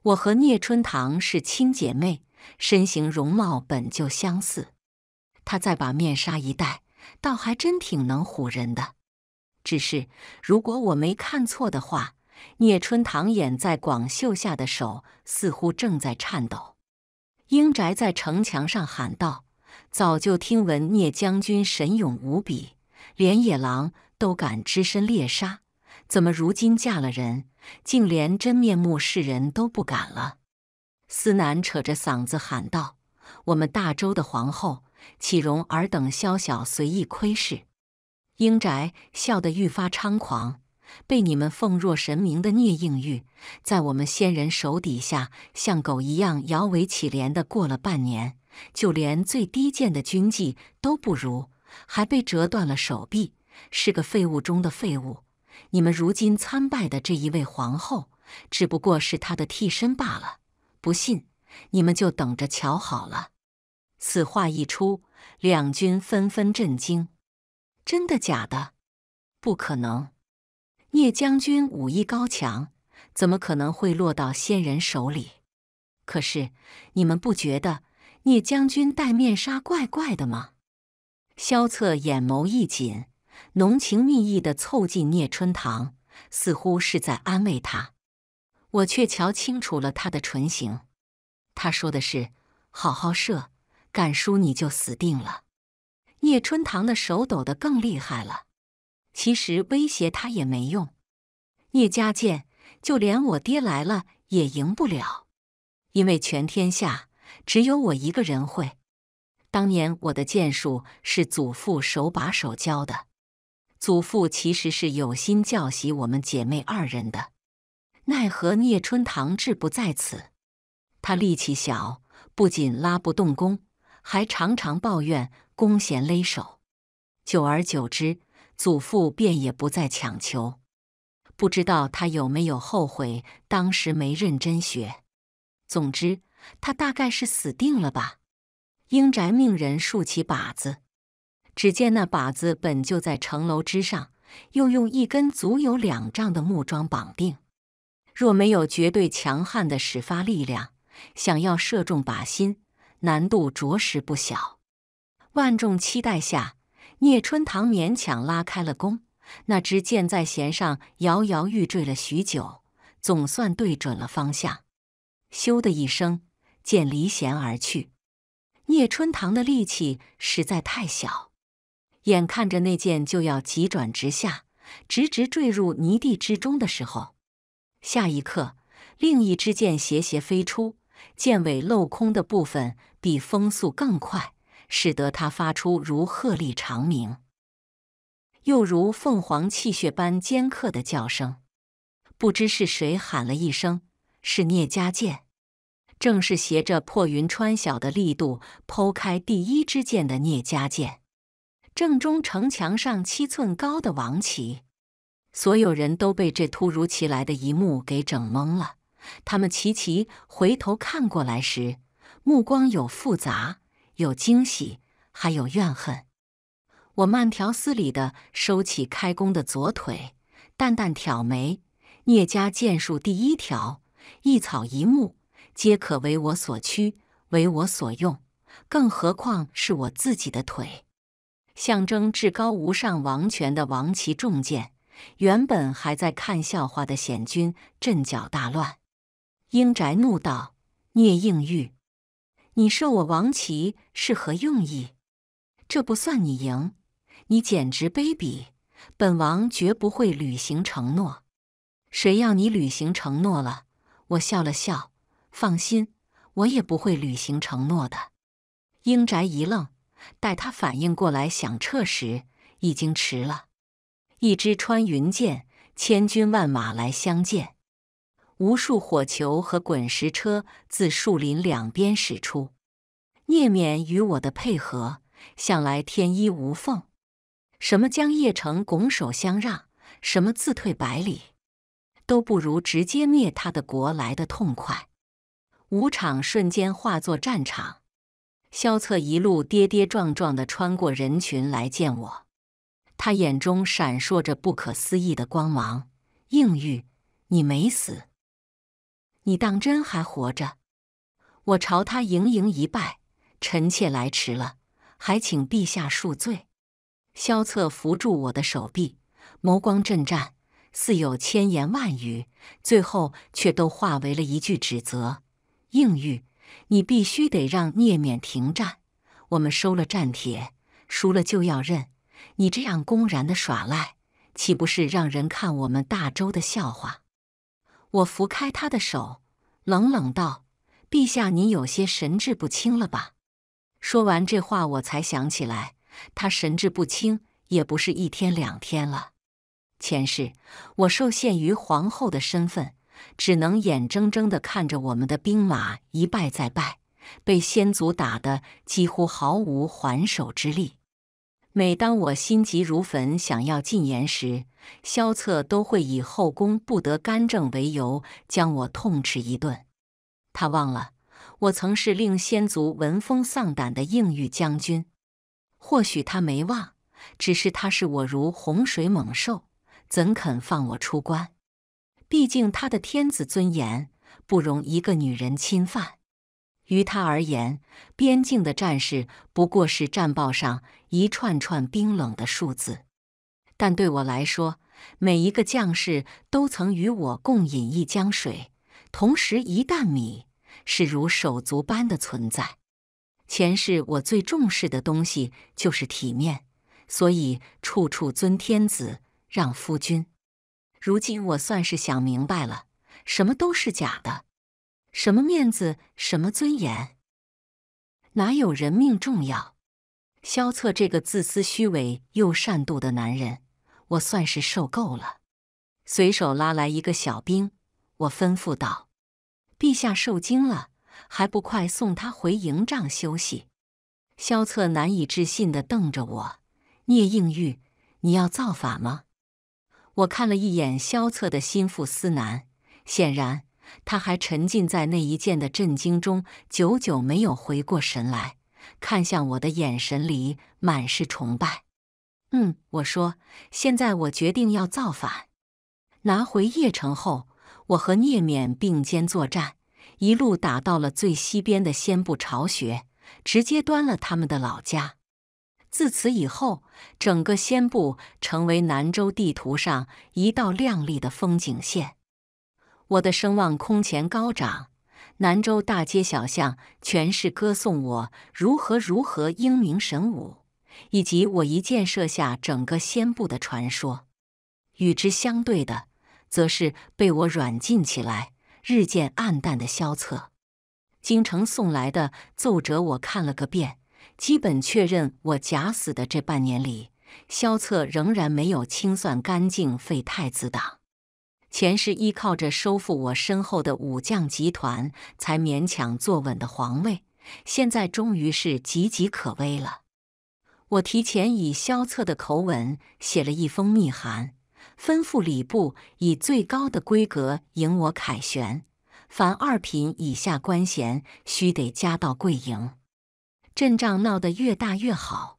我和聂春堂是亲姐妹，身形容貌本就相似，她再把面纱一戴，倒还真挺能唬人的。只是如果我没看错的话，聂春堂掩在广袖下的手似乎正在颤抖。英宅在城墙上喊道。早就听闻聂将军神勇无比，连野狼都敢只身猎杀，怎么如今嫁了人，竟连真面目示人都不敢了？思南扯着嗓子喊道：“我们大周的皇后，岂容尔等宵小随意窥视？”英宅笑得愈发猖狂，被你们奉若神明的聂应玉，在我们仙人手底下，像狗一样摇尾乞怜的过了半年。就连最低贱的军妓都不如，还被折断了手臂，是个废物中的废物。你们如今参拜的这一位皇后，只不过是他的替身罢了。不信，你们就等着瞧好了。此话一出，两军纷纷震惊：“真的假的？不可能！聂将军武艺高强，怎么可能会落到仙人手里？”可是，你们不觉得？聂将军戴面纱，怪怪的吗？萧策眼眸一紧，浓情蜜意的凑近聂春堂，似乎是在安慰他。我却瞧清楚了他的唇形。他说的是：“好好射，敢输你就死定了。”聂春堂的手抖得更厉害了。其实威胁他也没用。聂家剑，就连我爹来了也赢不了，因为全天下。只有我一个人会。当年我的剑术是祖父手把手教的，祖父其实是有心教习我们姐妹二人的，奈何聂春堂志不在此，他力气小，不仅拉不动弓，还常常抱怨弓弦勒手。久而久之，祖父便也不再强求。不知道他有没有后悔当时没认真学。总之。他大概是死定了吧。英宅命人竖起靶子，只见那靶子本就在城楼之上，又用一根足有两丈的木桩绑定。若没有绝对强悍的始发力量，想要射中靶心，难度着实不小。万众期待下，聂春堂勉强拉开了弓，那只箭在弦上摇摇欲坠了许久，总算对准了方向。咻的一声。箭离弦而去，聂春堂的力气实在太小，眼看着那箭就要急转直下，直直坠入泥地之中的时候，下一刻，另一支箭斜斜飞出，箭尾镂空的部分比风速更快，使得它发出如鹤唳长鸣，又如凤凰泣血般尖刻的叫声。不知是谁喊了一声：“是聂家剑。”正是携着破云穿晓的力度剖开第一支箭的聂家剑，正中城墙上七寸高的王旗。所有人都被这突如其来的一幕给整懵了。他们齐齐回头看过来时，目光有复杂，有惊喜，还有怨恨。我慢条斯理地收起开弓的左腿，淡淡挑眉。聂家剑术第一条：一草一木。皆可为我所驱，为我所用，更何况是我自己的腿？象征至高无上王权的王旗重剑，原本还在看笑话的显军阵脚大乱。英宅怒道：“聂应玉，你射我王旗是何用意？这不算你赢，你简直卑鄙！本王绝不会履行承诺。谁要你履行承诺了？我笑了笑。”放心，我也不会履行承诺的。英宅一愣，待他反应过来想撤时，已经迟了。一支穿云箭，千军万马来相见，无数火球和滚石车自树林两边驶出。聂勉与我的配合向来天衣无缝。什么将邺城拱手相让，什么自退百里，都不如直接灭他的国来的痛快。舞场瞬间化作战场，萧策一路跌跌撞撞的穿过人群来见我，他眼中闪烁着不可思议的光芒，应玉，你没死，你当真还活着？我朝他盈盈一拜，臣妾来迟了，还请陛下恕罪。萧策扶住我的手臂，眸光震颤，似有千言万语，最后却都化为了一句指责。应玉，你必须得让聂勉停战。我们收了战帖，输了就要认。你这样公然的耍赖，岂不是让人看我们大周的笑话？我拂开他的手，冷冷道：“陛下，你有些神志不清了吧？”说完这话，我才想起来，他神志不清也不是一天两天了。前世，我受限于皇后的身份。只能眼睁睁地看着我们的兵马一败再败，被先祖打得几乎毫无还手之力。每当我心急如焚，想要进言时，萧策都会以后宫不得干政为由，将我痛斥一顿。他忘了，我曾是令先祖闻风丧胆的应玉将军。或许他没忘，只是他视我如洪水猛兽，怎肯放我出关？毕竟，他的天子尊严不容一个女人侵犯。于他而言，边境的战事不过是战报上一串串冰冷的数字。但对我来说，每一个将士都曾与我共饮一江水，同食一担米，是如手足般的存在。前世我最重视的东西就是体面，所以处处尊天子，让夫君。如今我算是想明白了，什么都是假的，什么面子，什么尊严，哪有人命重要？萧策这个自私、虚伪又善妒的男人，我算是受够了。随手拉来一个小兵，我吩咐道：“陛下受惊了，还不快送他回营帐休息？”萧策难以置信地瞪着我：“聂应玉，你要造反吗？”我看了一眼萧策的心腹司南，显然他还沉浸在那一剑的震惊中，久久没有回过神来。看向我的眼神里满是崇拜。嗯，我说，现在我决定要造反。拿回邺城后，我和聂勉并肩作战，一路打到了最西边的仙部巢穴，直接端了他们的老家。自此以后，整个仙部成为南州地图上一道亮丽的风景线。我的声望空前高涨，南州大街小巷全是歌颂我如何如何英明神武，以及我一箭射下整个仙部的传说。与之相对的，则是被我软禁起来、日渐暗淡的萧策。京城送来的奏折，我看了个遍。基本确认，我假死的这半年里，萧策仍然没有清算干净废太子党。前世依靠着收复我身后的武将集团，才勉强坐稳的皇位，现在终于是岌岌可危了。我提前以萧策的口吻写了一封密函，吩咐礼部以最高的规格迎我凯旋，凡二品以下官衔，须得加到贵营。阵仗闹得越大越好，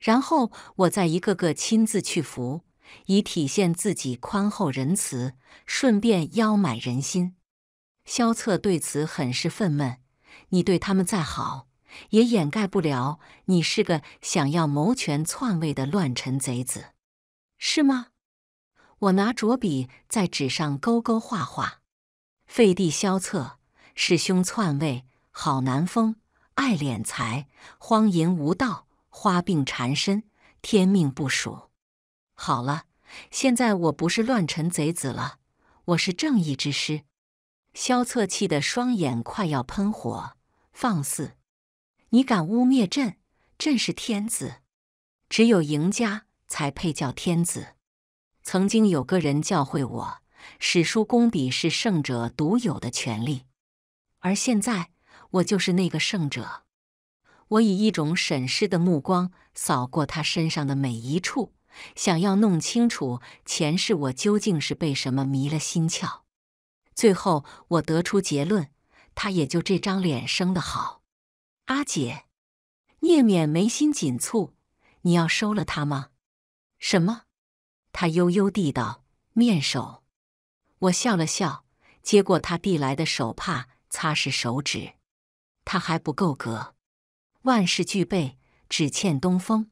然后我再一个个亲自去扶，以体现自己宽厚仁慈，顺便邀买人心。萧策对此很是愤懑。你对他们再好，也掩盖不了你是个想要谋权篡位的乱臣贼子，是吗？我拿着笔在纸上勾勾画画，废帝萧策弑兄篡位，好难封。爱敛财，荒淫无道，花病缠身，天命不属。好了，现在我不是乱臣贼子了，我是正义之师。萧策气得双眼快要喷火，放肆！你敢污蔑朕？朕是天子，只有赢家才配叫天子。曾经有个人教诲我，史书工笔是圣者独有的权利，而现在。我就是那个胜者。我以一种审视的目光扫过他身上的每一处，想要弄清楚前世我究竟是被什么迷了心窍。最后，我得出结论：他也就这张脸生的好。阿姐，聂勉眉心紧蹙：“你要收了他吗？”“什么？”他悠悠地道：“面首。”我笑了笑，接过他递来的手帕，擦拭手指。他还不够格，万事俱备，只欠东风。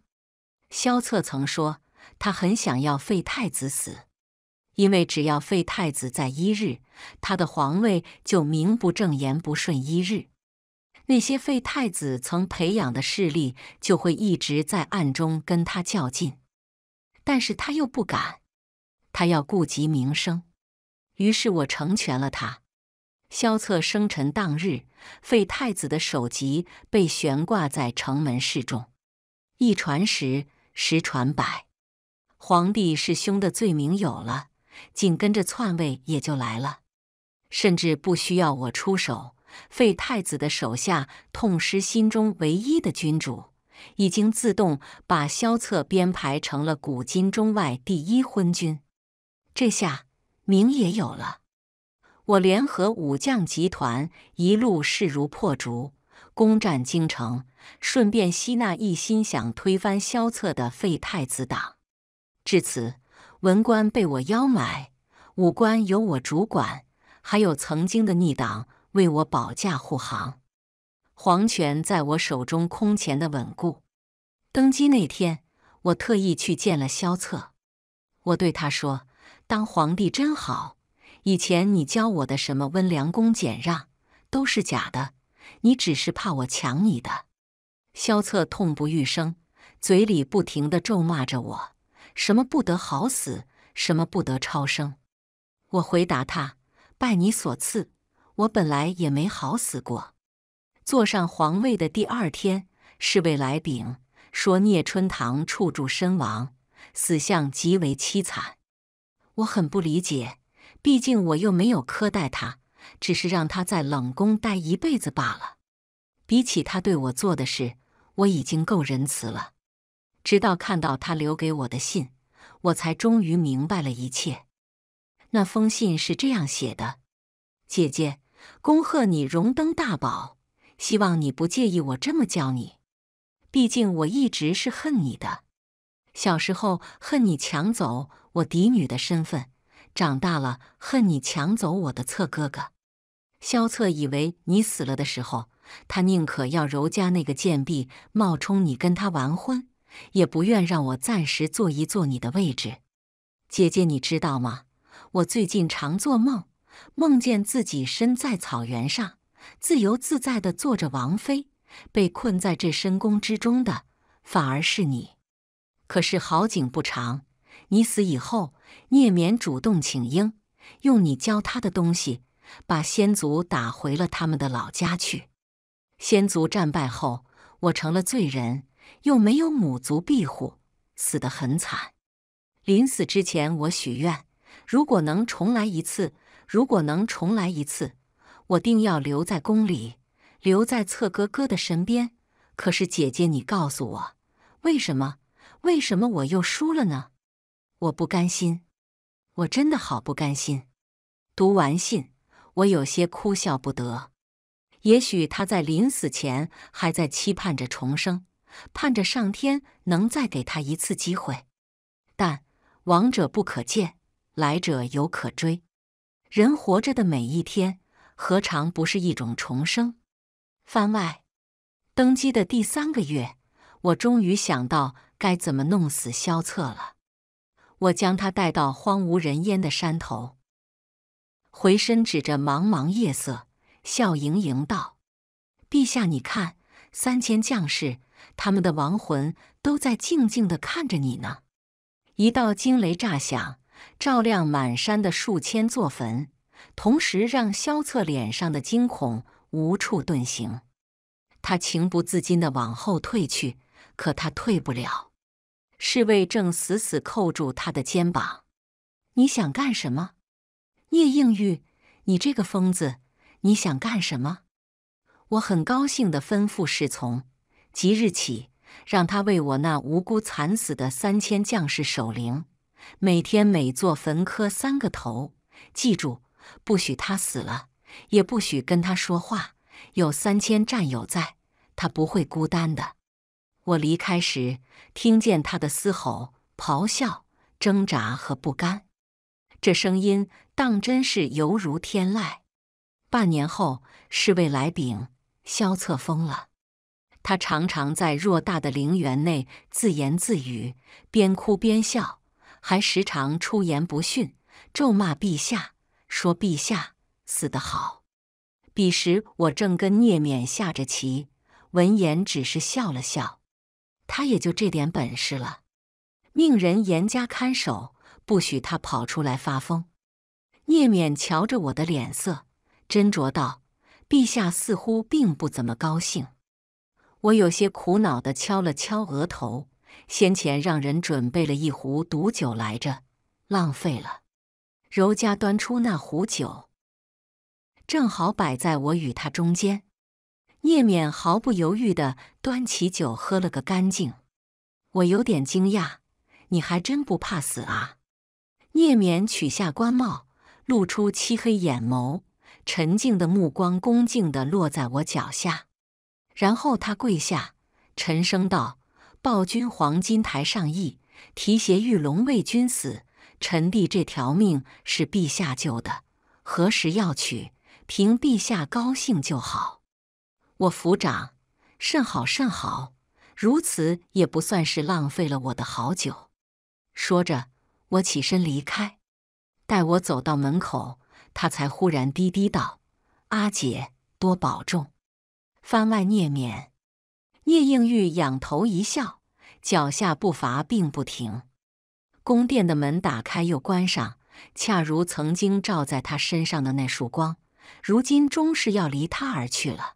萧策曾说，他很想要废太子死，因为只要废太子在一日，他的皇位就名不正言不顺一日，那些废太子曾培养的势力就会一直在暗中跟他较劲。但是他又不敢，他要顾及名声，于是我成全了他。萧策生辰当日，废太子的首级被悬挂在城门示众，一传十，十传百，皇帝是兄的罪名有了，紧跟着篡位也就来了，甚至不需要我出手，废太子的手下痛失心中唯一的君主，已经自动把萧策编排成了古今中外第一昏君，这下名也有了。我联合武将集团，一路势如破竹，攻占京城，顺便吸纳一心想推翻萧策的废太子党。至此，文官被我邀买，武官由我主管，还有曾经的逆党为我保驾护航，皇权在我手中空前的稳固。登基那天，我特意去见了萧策，我对他说：“当皇帝真好。”以前你教我的什么温良恭俭让，都是假的。你只是怕我抢你的。萧策痛不欲生，嘴里不停地咒骂着我：“什么不得好死，什么不得超生。”我回答他：“拜你所赐，我本来也没好死过。”坐上皇位的第二天，侍卫来禀说聂春堂处处身亡，死相极为凄惨。我很不理解。毕竟我又没有苛待他，只是让他在冷宫待一辈子罢了。比起他对我做的事，我已经够仁慈了。直到看到他留给我的信，我才终于明白了一切。那封信是这样写的：“姐姐，恭贺你荣登大宝，希望你不介意我这么叫你。毕竟我一直是恨你的，小时候恨你抢走我嫡女的身份。”长大了，恨你抢走我的侧哥哥。萧策以为你死了的时候，他宁可要柔家那个贱婢冒充你跟他完婚，也不愿让我暂时坐一坐你的位置。姐姐，你知道吗？我最近常做梦，梦见自己身在草原上，自由自在的做着王妃，被困在这深宫之中的反而是你。可是好景不长。你死以后，聂勉主动请缨，用你教他的东西，把先族打回了他们的老家去。先族战败后，我成了罪人，又没有母族庇护，死得很惨。临死之前，我许愿：如果能重来一次，如果能重来一次，我定要留在宫里，留在侧哥哥的身边。可是姐姐，你告诉我，为什么？为什么我又输了呢？我不甘心，我真的好不甘心。读完信，我有些哭笑不得。也许他在临死前还在期盼着重生，盼着上天能再给他一次机会。但亡者不可见，来者犹可追。人活着的每一天，何尝不是一种重生？番外：登基的第三个月，我终于想到该怎么弄死萧策了。我将他带到荒无人烟的山头，回身指着茫茫夜色，笑盈盈道：“陛下，你看，三千将士，他们的亡魂都在静静的看着你呢。”一道惊雷炸响，照亮满山的数千座坟，同时让萧策脸上的惊恐无处遁形。他情不自禁的往后退去，可他退不了。侍卫正死死扣住他的肩膀，你想干什么？聂应玉，你这个疯子，你想干什么？我很高兴地吩咐侍从，即日起让他为我那无辜惨死的三千将士守灵，每天每座坟磕三个头。记住，不许他死了，也不许跟他说话。有三千战友在，他不会孤单的。我离开时，听见他的嘶吼、咆哮、挣扎和不甘，这声音当真是犹如天籁。半年后，侍卫来禀，萧策疯了。他常常在偌大的陵园内自言自语，边哭边笑，还时常出言不逊，咒骂陛下，说陛下死得好。彼时我正跟聂勉下着棋，闻言只是笑了笑。他也就这点本事了，命人严加看守，不许他跑出来发疯。聂勉瞧着我的脸色，斟酌道：“陛下似乎并不怎么高兴。”我有些苦恼地敲了敲额头，先前让人准备了一壶毒酒来着，浪费了。柔嘉端出那壶酒，正好摆在我与他中间。聂勉毫不犹豫的端起酒，喝了个干净。我有点惊讶，你还真不怕死啊！聂勉取下官帽，露出漆黑眼眸，沉静的目光恭敬的落在我脚下，然后他跪下，沉声道：“暴君黄金台上意，提携玉龙为君死。臣弟这条命是陛下救的，何时要娶，凭陛下高兴就好。”我抚掌，甚好甚好，如此也不算是浪费了我的好酒。说着，我起身离开。待我走到门口，他才忽然低低道：“阿姐，多保重。”番外聂免，聂应玉仰头一笑，脚下步伐并不停。宫殿的门打开又关上，恰如曾经照在她身上的那束光，如今终是要离她而去了。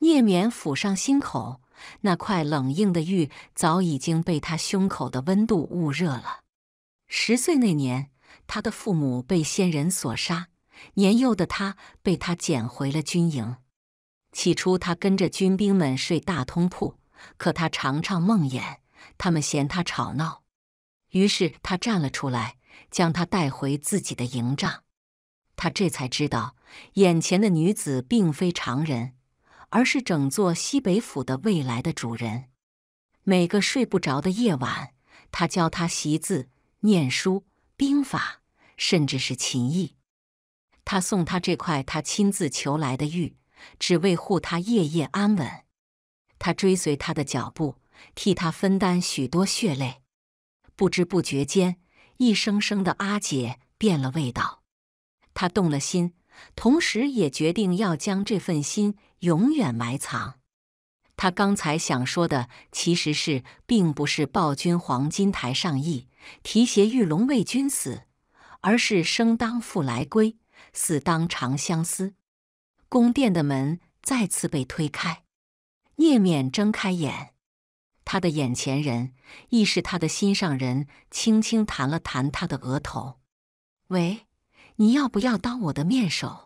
聂勉抚上心口，那块冷硬的玉早已经被他胸口的温度捂热了。十岁那年，他的父母被仙人所杀，年幼的他被他捡回了军营。起初，他跟着军兵们睡大通铺，可他常常梦魇，他们嫌他吵闹，于是他站了出来，将他带回自己的营帐。他这才知道，眼前的女子并非常人。而是整座西北府的未来的主人。每个睡不着的夜晚，他教他习字、念书、兵法，甚至是琴艺。他送他这块他亲自求来的玉，只为护他夜夜安稳。他追随他的脚步，替他分担许多血泪。不知不觉间，一声声的阿姐变了味道。他动了心，同时也决定要将这份心。永远埋藏。他刚才想说的其实是，并不是“暴君黄金台上意，提携玉龙为君死”，而是“生当复来归，死当长相思”。宫殿的门再次被推开，聂勉睁开眼，他的眼前人亦是他的心上人，轻轻弹了弹他的额头：“喂，你要不要当我的面首？”